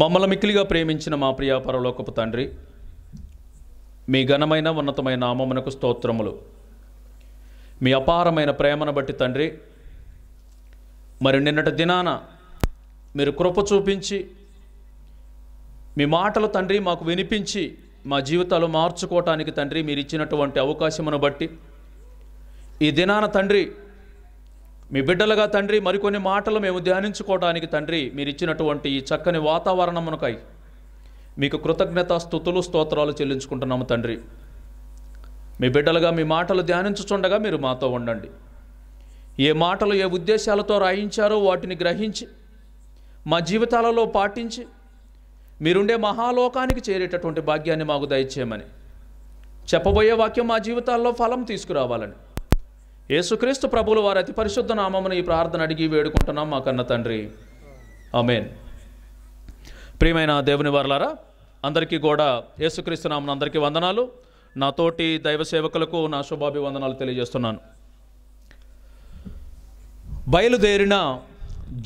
మమ్మల్ని మిక్కిలిగా ప్రేమించిన మా ప్రియ పరలోకపు తండ్రి మీ ఘనమైన ఉన్నతమైన నామమునకు స్తోత్రములు మీ అపారమైన ప్రేమను బట్టి తండ్రి మరి నిన్నటి దినాన మీరు కృప చూపించి మీ మాటలు తండ్రి మాకు వినిపించి మా జీవితాలు మార్చుకోవటానికి తండ్రి మీరు ఇచ్చినటువంటి అవకాశమును బట్టి ఈ దినాన తండ్రి మీ బిడ్డలుగా తండ్రి మరికొన్ని మాటలు మేము ధ్యానించుకోవడానికి తండ్రి మీరు ఇచ్చినటువంటి ఈ చక్కని వాతావరణమునకై మీకు కృతజ్ఞత స్థుతులు స్తోత్రాలు చెల్లించుకుంటున్నాము తండ్రి మీ బిడ్డలుగా మీ మాటలు ధ్యానించుచుండగా మీరు మాతో ఉండండి ఏ మాటలు ఏ ఉద్దేశాలతో రాయించారో వాటిని గ్రహించి మా జీవితాలలో పాటించి మీరుండే మహాలోకానికి చేరేటటువంటి భాగ్యాన్ని మాకు దయచేయమని చెప్పబోయే వాక్యం మా జీవితాల్లో ఫలం తీసుకురావాలని యేసుక్రీస్తు ప్రభులు వారి అతి పరిశుద్ధ నామమును ఈ ప్రార్థన అడిగి వేడుకుంటున్నాం మా కన్న తండ్రి అమేన్ ప్రియమైన దేవుని వారలారా అందరికీ కూడా యేసుక్రీస్తు నామను అందరికీ వందనాలు నా తోటి దైవ సేవకులకు నా శుభాభివందనాలు తెలియజేస్తున్నాను బయలుదేరిన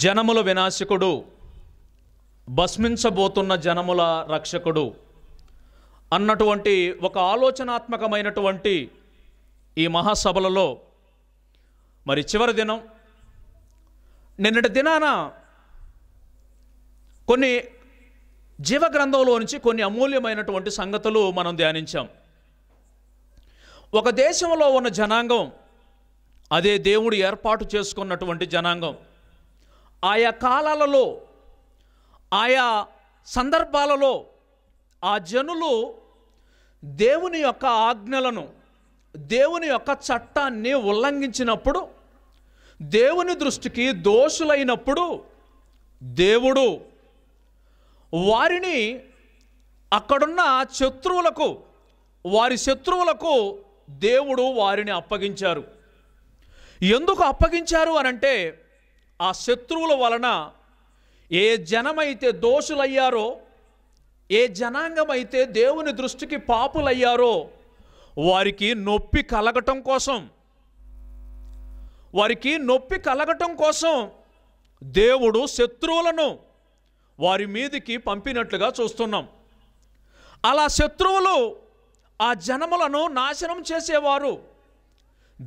జనముల వినాశకుడు భస్మించబోతున్న జనముల రక్షకుడు అన్నటువంటి ఒక ఆలోచనాత్మకమైనటువంటి ఈ మహాసభలలో మరి చివరి దినం నిన్నటి దినాన కొన్ని జీవ గ్రంథంలో నుంచి కొన్ని అమూల్యమైనటువంటి సంగతులు మనం ధ్యానించాం ఒక దేశంలో ఉన్న జనాంగం అదే దేవుడు ఏర్పాటు చేసుకున్నటువంటి జనాంగం ఆయా కాలాలలో ఆయా సందర్భాలలో ఆ జనులు దేవుని యొక్క ఆజ్ఞలను దేవుని యొక్క చట్టాన్ని ఉల్లంఘించినప్పుడు దేవుని దృష్టికి దోషులైనప్పుడు దేవుడు వారిని అక్కడున్న శత్రువులకు వారి శత్రువులకు దేవుడు వారిని అప్పగించారు ఎందుకు అప్పగించారు అనంటే ఆ శత్రువుల వలన ఏ జనమైతే దోషులయ్యారో ఏ జనాంగం అయితే దేవుని దృష్టికి పాపులయ్యారో వారికి నొప్పి కలగటం కోసం వారికి నొప్పి కలగటం కోసం దేవుడు శత్రువులను వారి మీదికి పంపినట్లుగా చూస్తున్నాం అలా శత్రువులు ఆ జనములను నాశనం చేసేవారు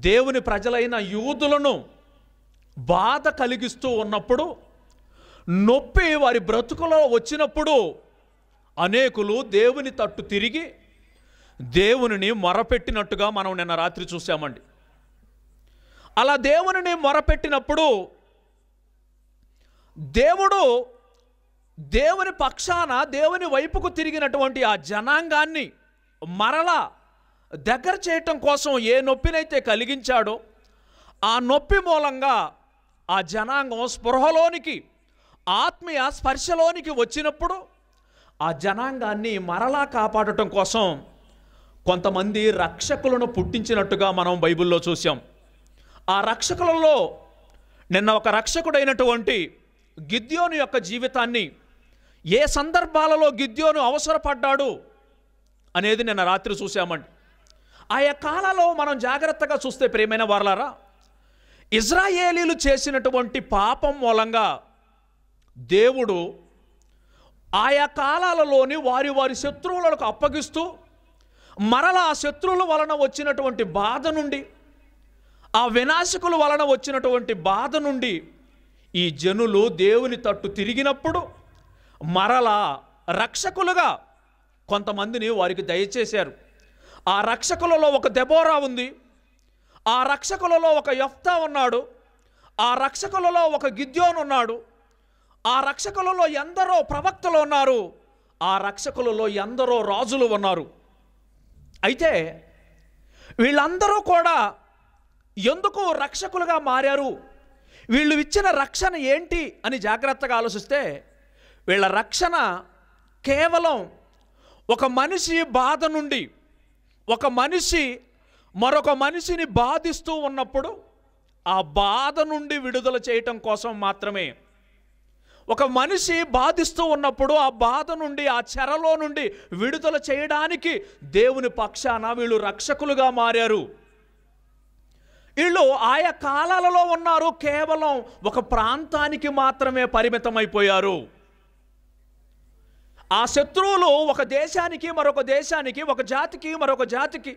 దేవుని ప్రజలైన యూదులను బాధ కలిగిస్తూ ఉన్నప్పుడు నొప్పి వారి బ్రతుకులో వచ్చినప్పుడు అనేకులు దేవుని తట్టు తిరిగి దేవునిని మొరపెట్టినట్టుగా మనం నిన్న రాత్రి చూసామండి అలా దేవుని మొరపెట్టినప్పుడు దేవుడు దేవుని పక్షాన దేవుని వైపుకు తిరిగినటువంటి ఆ జనాంగాన్ని మరలా దగ్గర చేయటం కోసం ఏ నొప్పినైతే కలిగించాడో ఆ నొప్పి మూలంగా ఆ జనాంగం స్పృహలోనికి ఆత్మీయ స్పర్శలోనికి వచ్చినప్పుడు ఆ జనాంగాన్ని మరలా కాపాడటం కోసం కొంతమంది రక్షకులను పుట్టించినట్టుగా మనం బైబిల్లో చూసాం ఆ రక్షకులలో నిన్న ఒక రక్షకుడైనటువంటి గిద్యోను యొక్క జీవితాన్ని ఏ సందర్భాలలో గిద్యోను అవసరపడ్డాడు అనేది నిన్న రాత్రి చూశామండి ఆయా కాలంలో మనం జాగ్రత్తగా చూస్తే ప్రేమైన వారలారా ఇజ్రాయేలీలు చేసినటువంటి పాపం మూలంగా దేవుడు ఆయా కాలాలలోని వారి వారి శత్రువులకు అప్పగిస్తూ మరలా ఆ శత్రువుల వలన వచ్చినటువంటి బాధ నుండి ఆ వినాశకుల వలన వచ్చినటువంటి బాధ నుండి ఈ జనులు దేవుని తట్టు తిరిగినప్పుడు మరలా రక్షకులుగా కొంతమందిని వారికి దయచేశారు ఆ రక్షకులలో ఒక దెబోరా ఉంది ఆ రక్షకులలో ఒక యఫ్తా ఉన్నాడు ఆ రక్షకులలో ఒక గిద్యోన్ ఉన్నాడు ఆ రక్షకులలో ఎందరో ప్రవక్తలు ఉన్నారు ఆ రక్షకులలో ఎందరో రాజులు ఉన్నారు అయితే వీళ్ళందరూ కూడా ఎందుకు రక్షకులుగా మారారు వీళ్ళు ఇచ్చిన రక్షణ ఏంటి అని జాగ్రత్తగా ఆలోచిస్తే వీళ్ళ రక్షణ కేవలం ఒక మనిషి బాధ నుండి ఒక మనిషి మరొక మనిషిని బాధిస్తూ ఉన్నప్పుడు ఆ బాధ నుండి విడుదల చేయటం కోసం మాత్రమే ఒక మనిషి బాధిస్తూ ఉన్నప్పుడు ఆ బాధ నుండి ఆ చెరలో నుండి విడుదల చేయడానికి దేవుని పక్షాన వీళ్ళు రక్షకులుగా మారారు వీళ్ళు ఆయా కాలాలలో ఉన్నారు కేవలం ఒక ప్రాంతానికి మాత్రమే పరిమితమైపోయారు ఆ శత్రువులు ఒక దేశానికి మరొక దేశానికి ఒక జాతికి మరొక జాతికి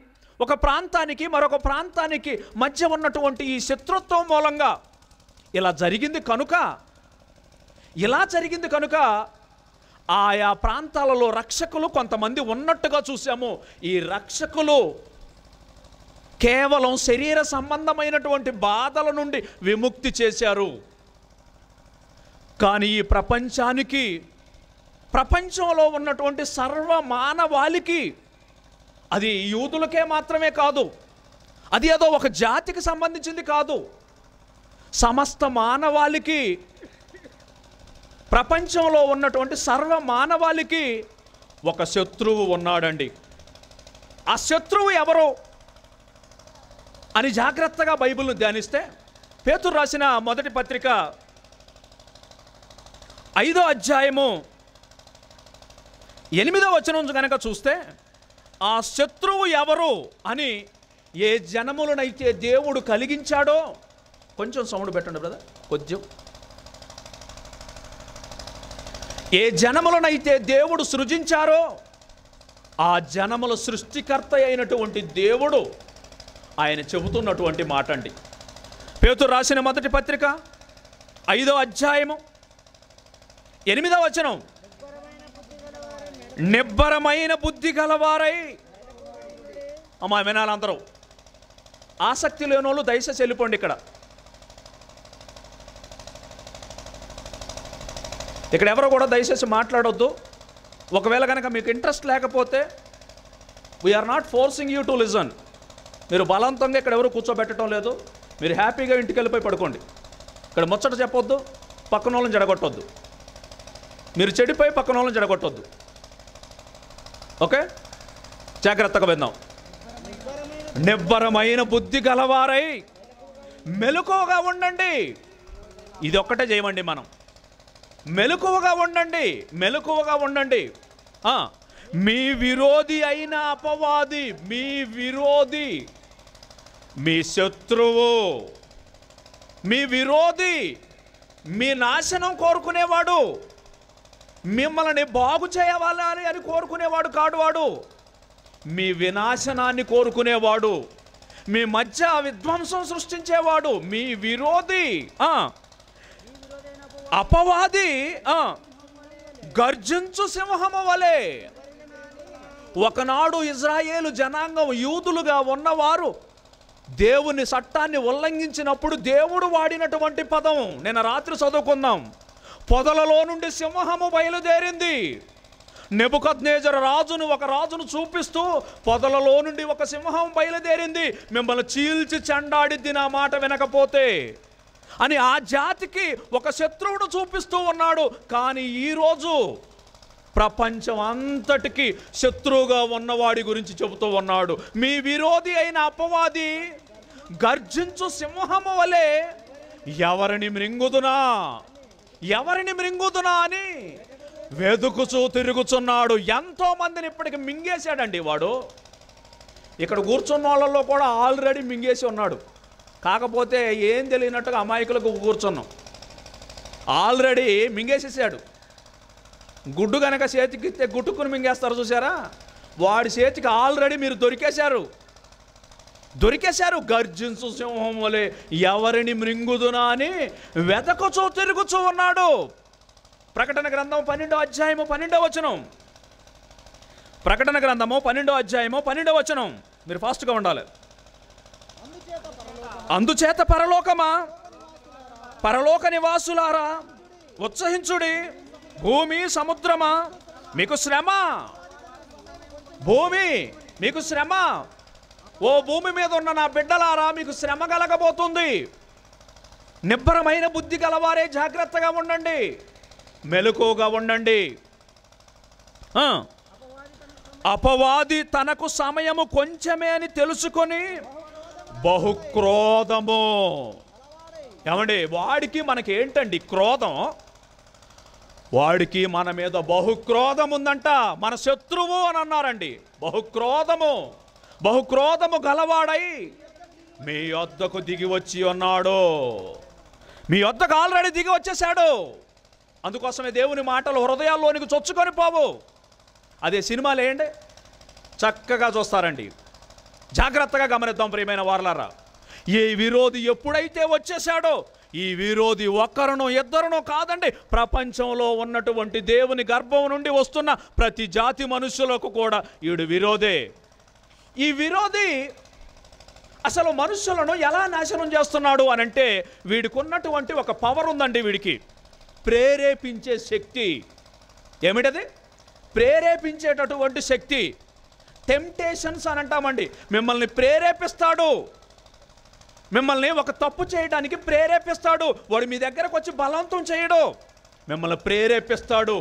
ఒక ప్రాంతానికి మరొక ప్రాంతానికి మధ్య ఉన్నటువంటి ఈ శత్రుత్వం మూలంగా ఇలా జరిగింది కనుక ఇలా జరిగింది కనుక ఆయా ప్రాంతాలలో రక్షకులు కొంతమంది ఉన్నట్టుగా చూసాము ఈ రక్షకులు కేవలం శరీర సంబంధమైనటువంటి బాధల నుండి విముక్తి చేశారు కానీ ఈ ప్రపంచానికి ప్రపంచంలో ఉన్నటువంటి సర్వ మానవాళికి అది యూదులకే మాత్రమే కాదు అది ఏదో ఒక జాతికి సంబంధించింది కాదు సమస్త మానవాళికి ప్రపంచంలో ఉన్నటువంటి సర్వ మానవాళికి ఒక శత్రువు ఉన్నాడండి ఆ శత్రువు ఎవరో అని జాగ్రత్తగా బైబిల్ను ధ్యానిస్తే పేతురు రాసిన మొదటి పత్రిక ఐదో అధ్యాయము ఎనిమిదో వచనం కనుక చూస్తే ఆ శత్రువు ఎవరు అని ఏ జనములనైతే దేవుడు కలిగించాడో కొంచెం సౌండ్ పెట్టండి బ్రదర్ కొంచెం ఏ జనములనైతే దేవుడు సృజించారో ఆ జనముల సృష్టికర్త అయినటువంటి దేవుడు ఆయన చెబుతున్నటువంటి మాట అండి పేతురు రాసిన మొదటి పత్రిక ఐదో అధ్యాయము ఎనిమిదో వచనం నిబ్బరమైన బుద్ధి గలవారై అమ్మా వినాలందరూ ఆసక్తి లేని వాళ్ళు దయచేసి వెళ్ళిపోండి ఇక్కడ ఇక్కడ ఎవరు కూడా దయచేసి మాట్లాడొద్దు ఒకవేళ కనుక మీకు ఇంట్రెస్ట్ లేకపోతే we're not forcing you to listen మీరు బలవంతంగా ఇక్కడ ఎవరు కూర్చోబెట్టడం లేదు మీరు హ్యాపీగా ఇంటికి వెళ్ళిపోయి పడుకోండి ఇక్కడ ముచ్చట చెప్పొద్దు పక్కన వాళ్ళని జడగొట్టొద్దు మీరు చెడిపోయి పక్కన వాళ్ళని జడగొట్టొద్దు ఓకే జాగ్రత్తగా విందాం నిబ్బరమైన బుద్ధి గలవారై మెలకువగా ఉండండి ఇది ఒక్కటే చేయమండి మనం మెలకువగా ఉండండి మెలకువగా ఉండండి మీ విరోధి అయిన అపవాది మీ విరోధి మీ శత్రువు మీ విరోధి మీ నాశనం కోరుకునేవాడు మిమ్మల్ని బాగు చేయవాలని అని కోరుకునేవాడు కాడు వాడు మీ వినాశనాన్ని కోరుకునేవాడు మీ మధ్య విధ్వంసం సృష్టించేవాడు మీ విరోధి అపవాది గర్జించు సింహము వలె ఒకనాడు ఇజ్రాయేలు జనాంగం యూదులుగా ఉన్నవారు దేవుని చట్టాన్ని ఉల్లంఘించినప్పుడు దేవుడు వాడినటువంటి పదం నేను రాత్రి చదువుకుందాం పొదలలో నుండి సింహము బయలుదేరింది నెబుకద్నేజర్ రాజును ఒక రాజును చూపిస్తూ పొదలలో నుండి ఒక సింహం బయలుదేరింది మిమ్మల్ని చీల్చి చెండాడిద్ది నా మాట వినకపోతే అని ఆ జాతికి ఒక శత్రువుడు చూపిస్తూ ఉన్నాడు కానీ ఈరోజు ప్రపంచం అంతటికి శత్రువుగా ఉన్నవాడి గురించి చెబుతూ ఉన్నాడు మీ విరోధి అయిన అపవాది గర్జించు సింహము వలె ఎవరిని మృంగుదునా ఎవరిని మృంగుదునా అని వెదుకుచూ తిరుగుచున్నాడు ఎంతో మందిని ఇప్పటికి మింగేశాడండి వాడు ఇక్కడ కూర్చున్న వాళ్ళల్లో కూడా ఆల్రెడీ మింగేసి ఉన్నాడు కాకపోతే ఏం తెలియనట్టుగా అమాయకులకు కూర్చున్నాం ఆల్రెడీ మింగేసేసాడు గుడ్డు కనుక చేతికిస్తే గుట్టుకుని మింగేస్తారు చూసారా వాడి చేతికి ఆల్రెడీ మీరు దొరికేశారు దొరికేశారు గర్జించు సింహం వలె ఎవరిని మృంగుదునా అని వెతకుచూ తిరుగుచూ ఉన్నాడు ప్రకటన గ్రంథం పన్నెండో అధ్యాయము పన్నెండో వచనం ప్రకటన గ్రంథము పన్నెండో అధ్యాయము పన్నెండో వచనం మీరు ఫాస్ట్గా ఉండాలి అందుచేత పరలోకమా పరలోక నివాసులారా ఉత్సహించుడి భూమి సముద్రమా మీకు శ్రమ భూమి మీకు శ్రమ ఓ భూమి మీద ఉన్న నా బిడ్డలారా మీకు శ్రమ కలగబోతుంది నిబ్బరమైన బుద్ధి గలవారే జాగ్రత్తగా ఉండండి మెలకుగా ఉండండి అపవాది తనకు సమయము కొంచెమే అని తెలుసుకొని బహుక్రోధము ఏమండి వాడికి మనకి ఏంటండి క్రోధం వాడికి మన మీద బహుక్రోధం ఉందంట మన శత్రువు అని అన్నారండి బహుక్రోధము బహుక్రోధము గలవాడై మీ వద్దకు దిగి వచ్చి ఉన్నాడు మీ వద్దకు ఆల్రెడీ దిగి వచ్చేసాడు అందుకోసమే దేవుని మాటలు హృదయాల్లోనికి చొచ్చుకొని పోవు అదే సినిమాలు వేయండి చక్కగా చూస్తారండి జాగ్రత్తగా గమనిద్దాం ప్రియమైన వారలారా ఏ విరోధి ఎప్పుడైతే వచ్చేసాడో ఈ విరోధి ఒక్కరును ఇద్దరును కాదండి ప్రపంచంలో ఉన్నటువంటి దేవుని గర్భం నుండి వస్తున్న ప్రతి జాతి మనుషులకు కూడా ఈడు విరోధే ఈ విరోధి అసలు మనుషులను ఎలా నాశనం చేస్తున్నాడు అని అంటే వీడికి ఉన్నటువంటి ఒక పవర్ ఉందండి వీడికి ప్రేరేపించే శక్తి ఏమిటది ప్రేరేపించేటటువంటి శక్తి టెంప్టేషన్స్ అని అంటామండి మిమ్మల్ని ప్రేరేపిస్తాడు మిమ్మల్ని ఒక తప్పు చేయడానికి ప్రేరేపిస్తాడు వాడు మీ దగ్గరకు వచ్చి బలవంతం చేయడు మిమ్మల్ని ప్రేరేపిస్తాడు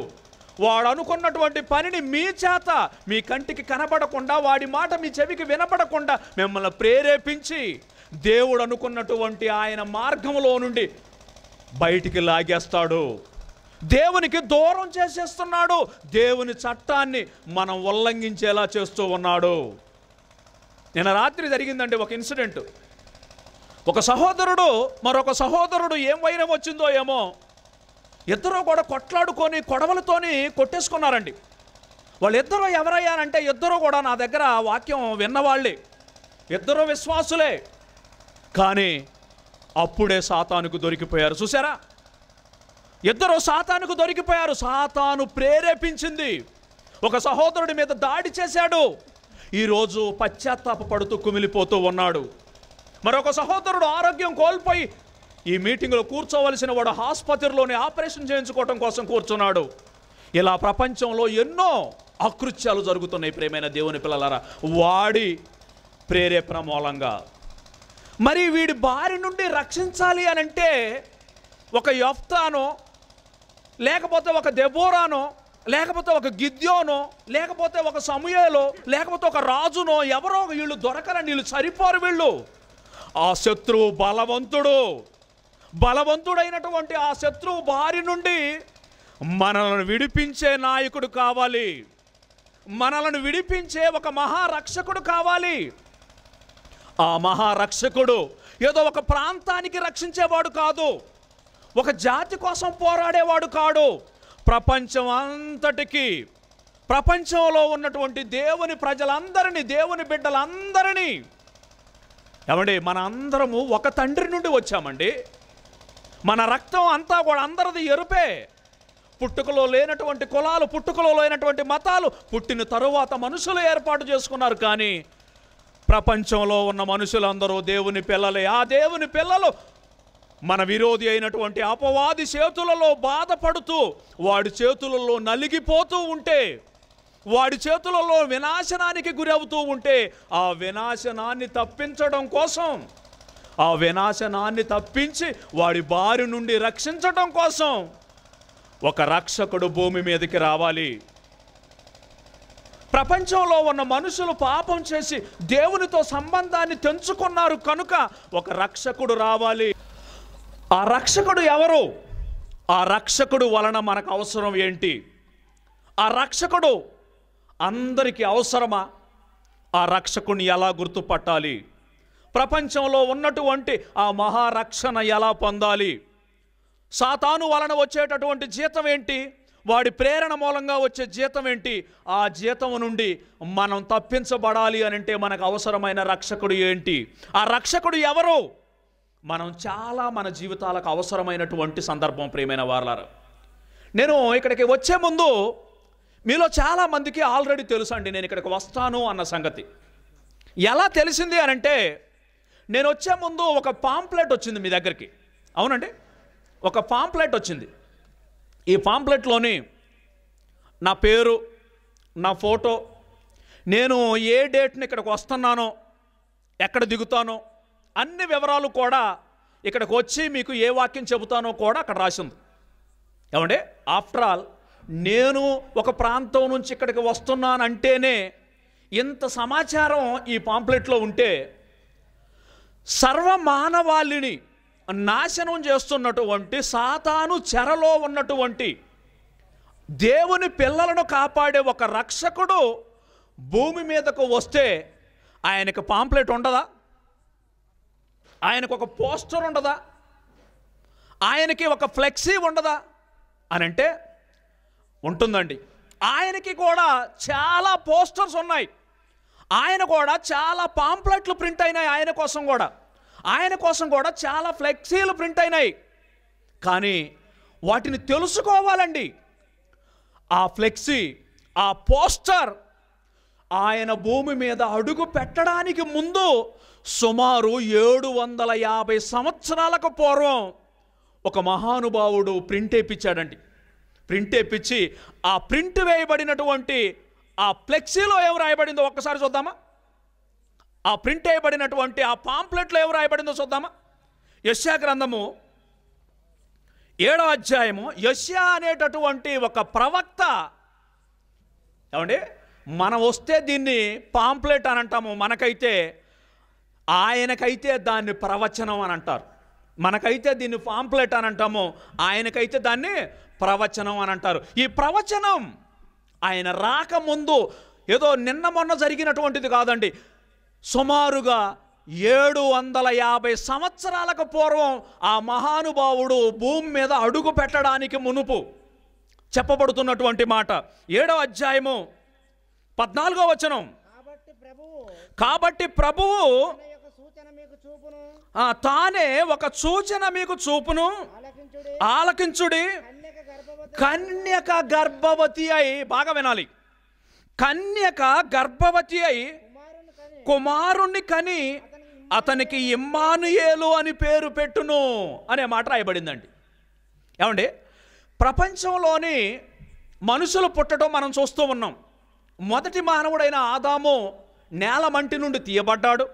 వాడు అనుకున్నటువంటి పనిని మీ చేత మీ కంటికి కనపడకుండా వాడి మాట మీ చెవికి వినపడకుండా మిమ్మల్ని ప్రేరేపించి దేవుడు అనుకున్నటువంటి ఆయన మార్గంలో నుండి బయటికి లాగేస్తాడు దేవునికి దూరం చేసేస్తున్నాడు దేవుని చట్టాన్ని మనం ఉల్లంఘించేలా చేస్తూ ఉన్నాడు నిన్న రాత్రి జరిగిందండి ఒక ఇన్సిడెంట్ ఒక సహోదరుడు మరొక సహోదరుడు ఏం వైరం వచ్చిందో ఏమో ఇద్దరు కూడా కొట్లాడుకొని కొడవలతోని కొట్టేసుకున్నారండి వాళ్ళిద్దరూ ఎవరయ్యారంటే ఇద్దరు కూడా నా దగ్గర వాక్యం విన్నవాళ్ళే ఇద్దరు విశ్వాసులే కానీ అప్పుడే సాతానుకు దొరికిపోయారు చూసారా ఇద్దరు సాతానుకు దొరికిపోయారు సాతాను ప్రేరేపించింది ఒక సహోదరుడి మీద దాడి చేశాడు ఈరోజు పశ్చాత్తాప పడుతూ కుమిలిపోతూ ఉన్నాడు మరొక సహోదరుడు ఆరోగ్యం కోల్పోయి ఈ మీటింగ్లో కూర్చోవలసిన వాడు ఆసుపత్రిలోనే ఆపరేషన్ చేయించుకోవటం కోసం కూర్చున్నాడు ఇలా ప్రపంచంలో ఎన్నో అకృత్యాలు జరుగుతున్నాయి ప్రేమైన దేవుని పిల్లలారా వాడి ప్రేరేపణ మూలంగా మరి వీడి బారి నుండి రక్షించాలి అని అంటే ఒక యఫ్తానో లేకపోతే ఒక దెబోరానో లేకపోతే ఒక గిద్యోనో లేకపోతే ఒక సమయలో లేకపోతే ఒక రాజునో ఎవరో వీళ్ళు దొరకరని వీళ్ళు సరిపోరు వీళ్ళు ఆ శత్రువు బలవంతుడు బలవంతుడైనటువంటి ఆ శత్రువు బారి నుండి మనలను విడిపించే నాయకుడు కావాలి మనలను విడిపించే ఒక మహారక్షకుడు కావాలి ఆ మహారక్షకుడు ఏదో ఒక ప్రాంతానికి రక్షించేవాడు కాదు ఒక జాతి కోసం పోరాడేవాడు కాడు ప్రపంచం అంతటికీ ప్రపంచంలో ఉన్నటువంటి దేవుని ప్రజలందరినీ దేవుని బిడ్డలందరినీ ఏమండి మన అందరము ఒక తండ్రి నుండి వచ్చామండి మన రక్తం అంతా కూడా అందరిది ఎరుపే పుట్టుకలో లేనటువంటి కులాలు పుట్టుకలో లేనటువంటి మతాలు పుట్టిన తరువాత మనుషులు ఏర్పాటు చేసుకున్నారు కానీ ప్రపంచంలో ఉన్న మనుషులందరూ దేవుని పిల్లలే ఆ దేవుని పిల్లలు మన విరోధి అయినటువంటి అపవాది చేతులలో బాధపడుతూ వాడి చేతులలో నలిగిపోతూ ఉంటే వాడి చేతులలో వినాశనానికి గురవుతూ ఉంటే ఆ వినాశనాన్ని తప్పించడం కోసం ఆ వినాశనాన్ని తప్పించి వాడి బారి నుండి రక్షించటం కోసం ఒక రక్షకుడు భూమి మీదకి రావాలి ప్రపంచంలో ఉన్న మనుషులు పాపం చేసి దేవునితో సంబంధాన్ని తెంచుకున్నారు కనుక ఒక రక్షకుడు రావాలి ఆ రక్షకుడు ఎవరు ఆ రక్షకుడు వలన మనకు అవసరం ఏంటి ఆ రక్షకుడు అందరికీ అవసరమా ఆ రక్షకుని ఎలా గుర్తుపట్టాలి ప్రపంచంలో ఉన్నటువంటి ఆ మహారక్షణ ఎలా పొందాలి సాతాను వలన వచ్చేటటువంటి జీతం ఏంటి వాడి ప్రేరణ మూలంగా వచ్చే జీతం ఏంటి ఆ జీతం నుండి మనం తప్పించబడాలి అంటే మనకు అవసరమైన రక్షకుడు ఏంటి ఆ రక్షకుడు ఎవరు మనం చాలా మన జీవితాలకు అవసరమైనటువంటి సందర్భం ప్రియమైన వారలారు నేను ఇక్కడికి వచ్చే ముందు మీలో చాలామందికి ఆల్రెడీ తెలుసండి నేను ఇక్కడికి వస్తాను అన్న సంగతి ఎలా తెలిసింది అనంటే నేను వచ్చే ముందు ఒక పాంప్లెట్ వచ్చింది మీ దగ్గరికి అవునండి ఒక పాంప్లెట్ వచ్చింది ఈ పాంప్లెట్లోని నా పేరు నా ఫోటో నేను ఏ డేట్ని ఇక్కడికి వస్తున్నానో ఎక్కడ దిగుతానో అన్ని వివరాలు కూడా ఇక్కడికి వచ్చి మీకు ఏ వాక్యం చెబుతానో కూడా అక్కడ రాసింది ఏమంటే ఆఫ్టర్ ఆల్ నేను ఒక ప్రాంతం నుంచి ఇక్కడికి వస్తున్నానంటేనే ఇంత సమాచారం ఈ పాంప్లెట్లో ఉంటే సర్వమానవాళిని నాశనం చేస్తున్నటువంటి సాతాను చెరలో ఉన్నటువంటి దేవుని పిల్లలను కాపాడే ఒక రక్షకుడు భూమి మీదకు వస్తే ఆయనకు పాంప్లెట్ ఉండదా ఆయనకు ఒక పోస్టర్ ఉండదా ఆయనకి ఒక ఫ్లెక్సీ ఉండదా అని అంటే ఉంటుందండి ఆయనకి కూడా చాలా పోస్టర్స్ ఉన్నాయి ఆయన కూడా చాలా పాంప్లెట్లు ప్రింట్ అయినాయి ఆయన కోసం కూడా ఆయన కోసం కూడా చాలా ఫ్లెక్సీలు ప్రింట్ అయినాయి కానీ వాటిని తెలుసుకోవాలండి ఆ ఫ్లెక్సీ ఆ పోస్టర్ ఆయన భూమి మీద అడుగు పెట్టడానికి ముందు సుమారు ఏడు వందల యాభై సంవత్సరాలకు పూర్వం ఒక మహానుభావుడు ప్రింట్ వేయించాడండి ప్రింట్ వేయించి ఆ ప్రింట్ వేయబడినటువంటి ఆ ఫ్లెక్సీలో ఏం రాయబడిందో ఒక్కసారి చూద్దామా ఆ ప్రింట్ అయ్యబడినటువంటి ఆ పాంప్లెట్లో ఏం రాయబడిందో చూద్దామా యశ్యా గ్రంథము ఏడో అధ్యాయము యశ్యా అనేటటువంటి ఒక ప్రవక్త ఏమండి మనం వస్తే దీన్ని పాంప్లెట్ అని అంటాము మనకైతే ఆయనకైతే దాన్ని ప్రవచనం అని అంటారు మనకైతే దీన్ని పాంప్లెట్ అని అంటాము ఆయనకైతే దాన్ని ప్రవచనం అని అంటారు ఈ ప్రవచనం ఆయన రాకముందు ఏదో నిన్న మొన్న జరిగినటువంటిది కాదండి సుమారుగా ఏడు వందల యాభై సంవత్సరాలకు పూర్వం ఆ మహానుభావుడు భూమి మీద అడుగు పెట్టడానికి మునుపు చెప్పబడుతున్నటువంటి మాట ఏడవ అధ్యాయము పద్నాలుగో వచనం కాబట్టి ప్రభువు తానే ఒక సూచన మీకు చూపును ఆలకించుడి కన్యక గర్భవతి అయి బాగా వినాలి కన్యక గర్భవతి అయి కుమారుణ్ణి కని అతనికి ఇమ్మానుయేలు అని పేరు పెట్టును అనే మాట రాయబడిందండి ఏమండి ప్రపంచంలోని మనుషులు పుట్టడం మనం చూస్తూ ఉన్నాం మొదటి మానవుడైన ఆదాము నేల మంటి నుండి తీయబడ్డాడు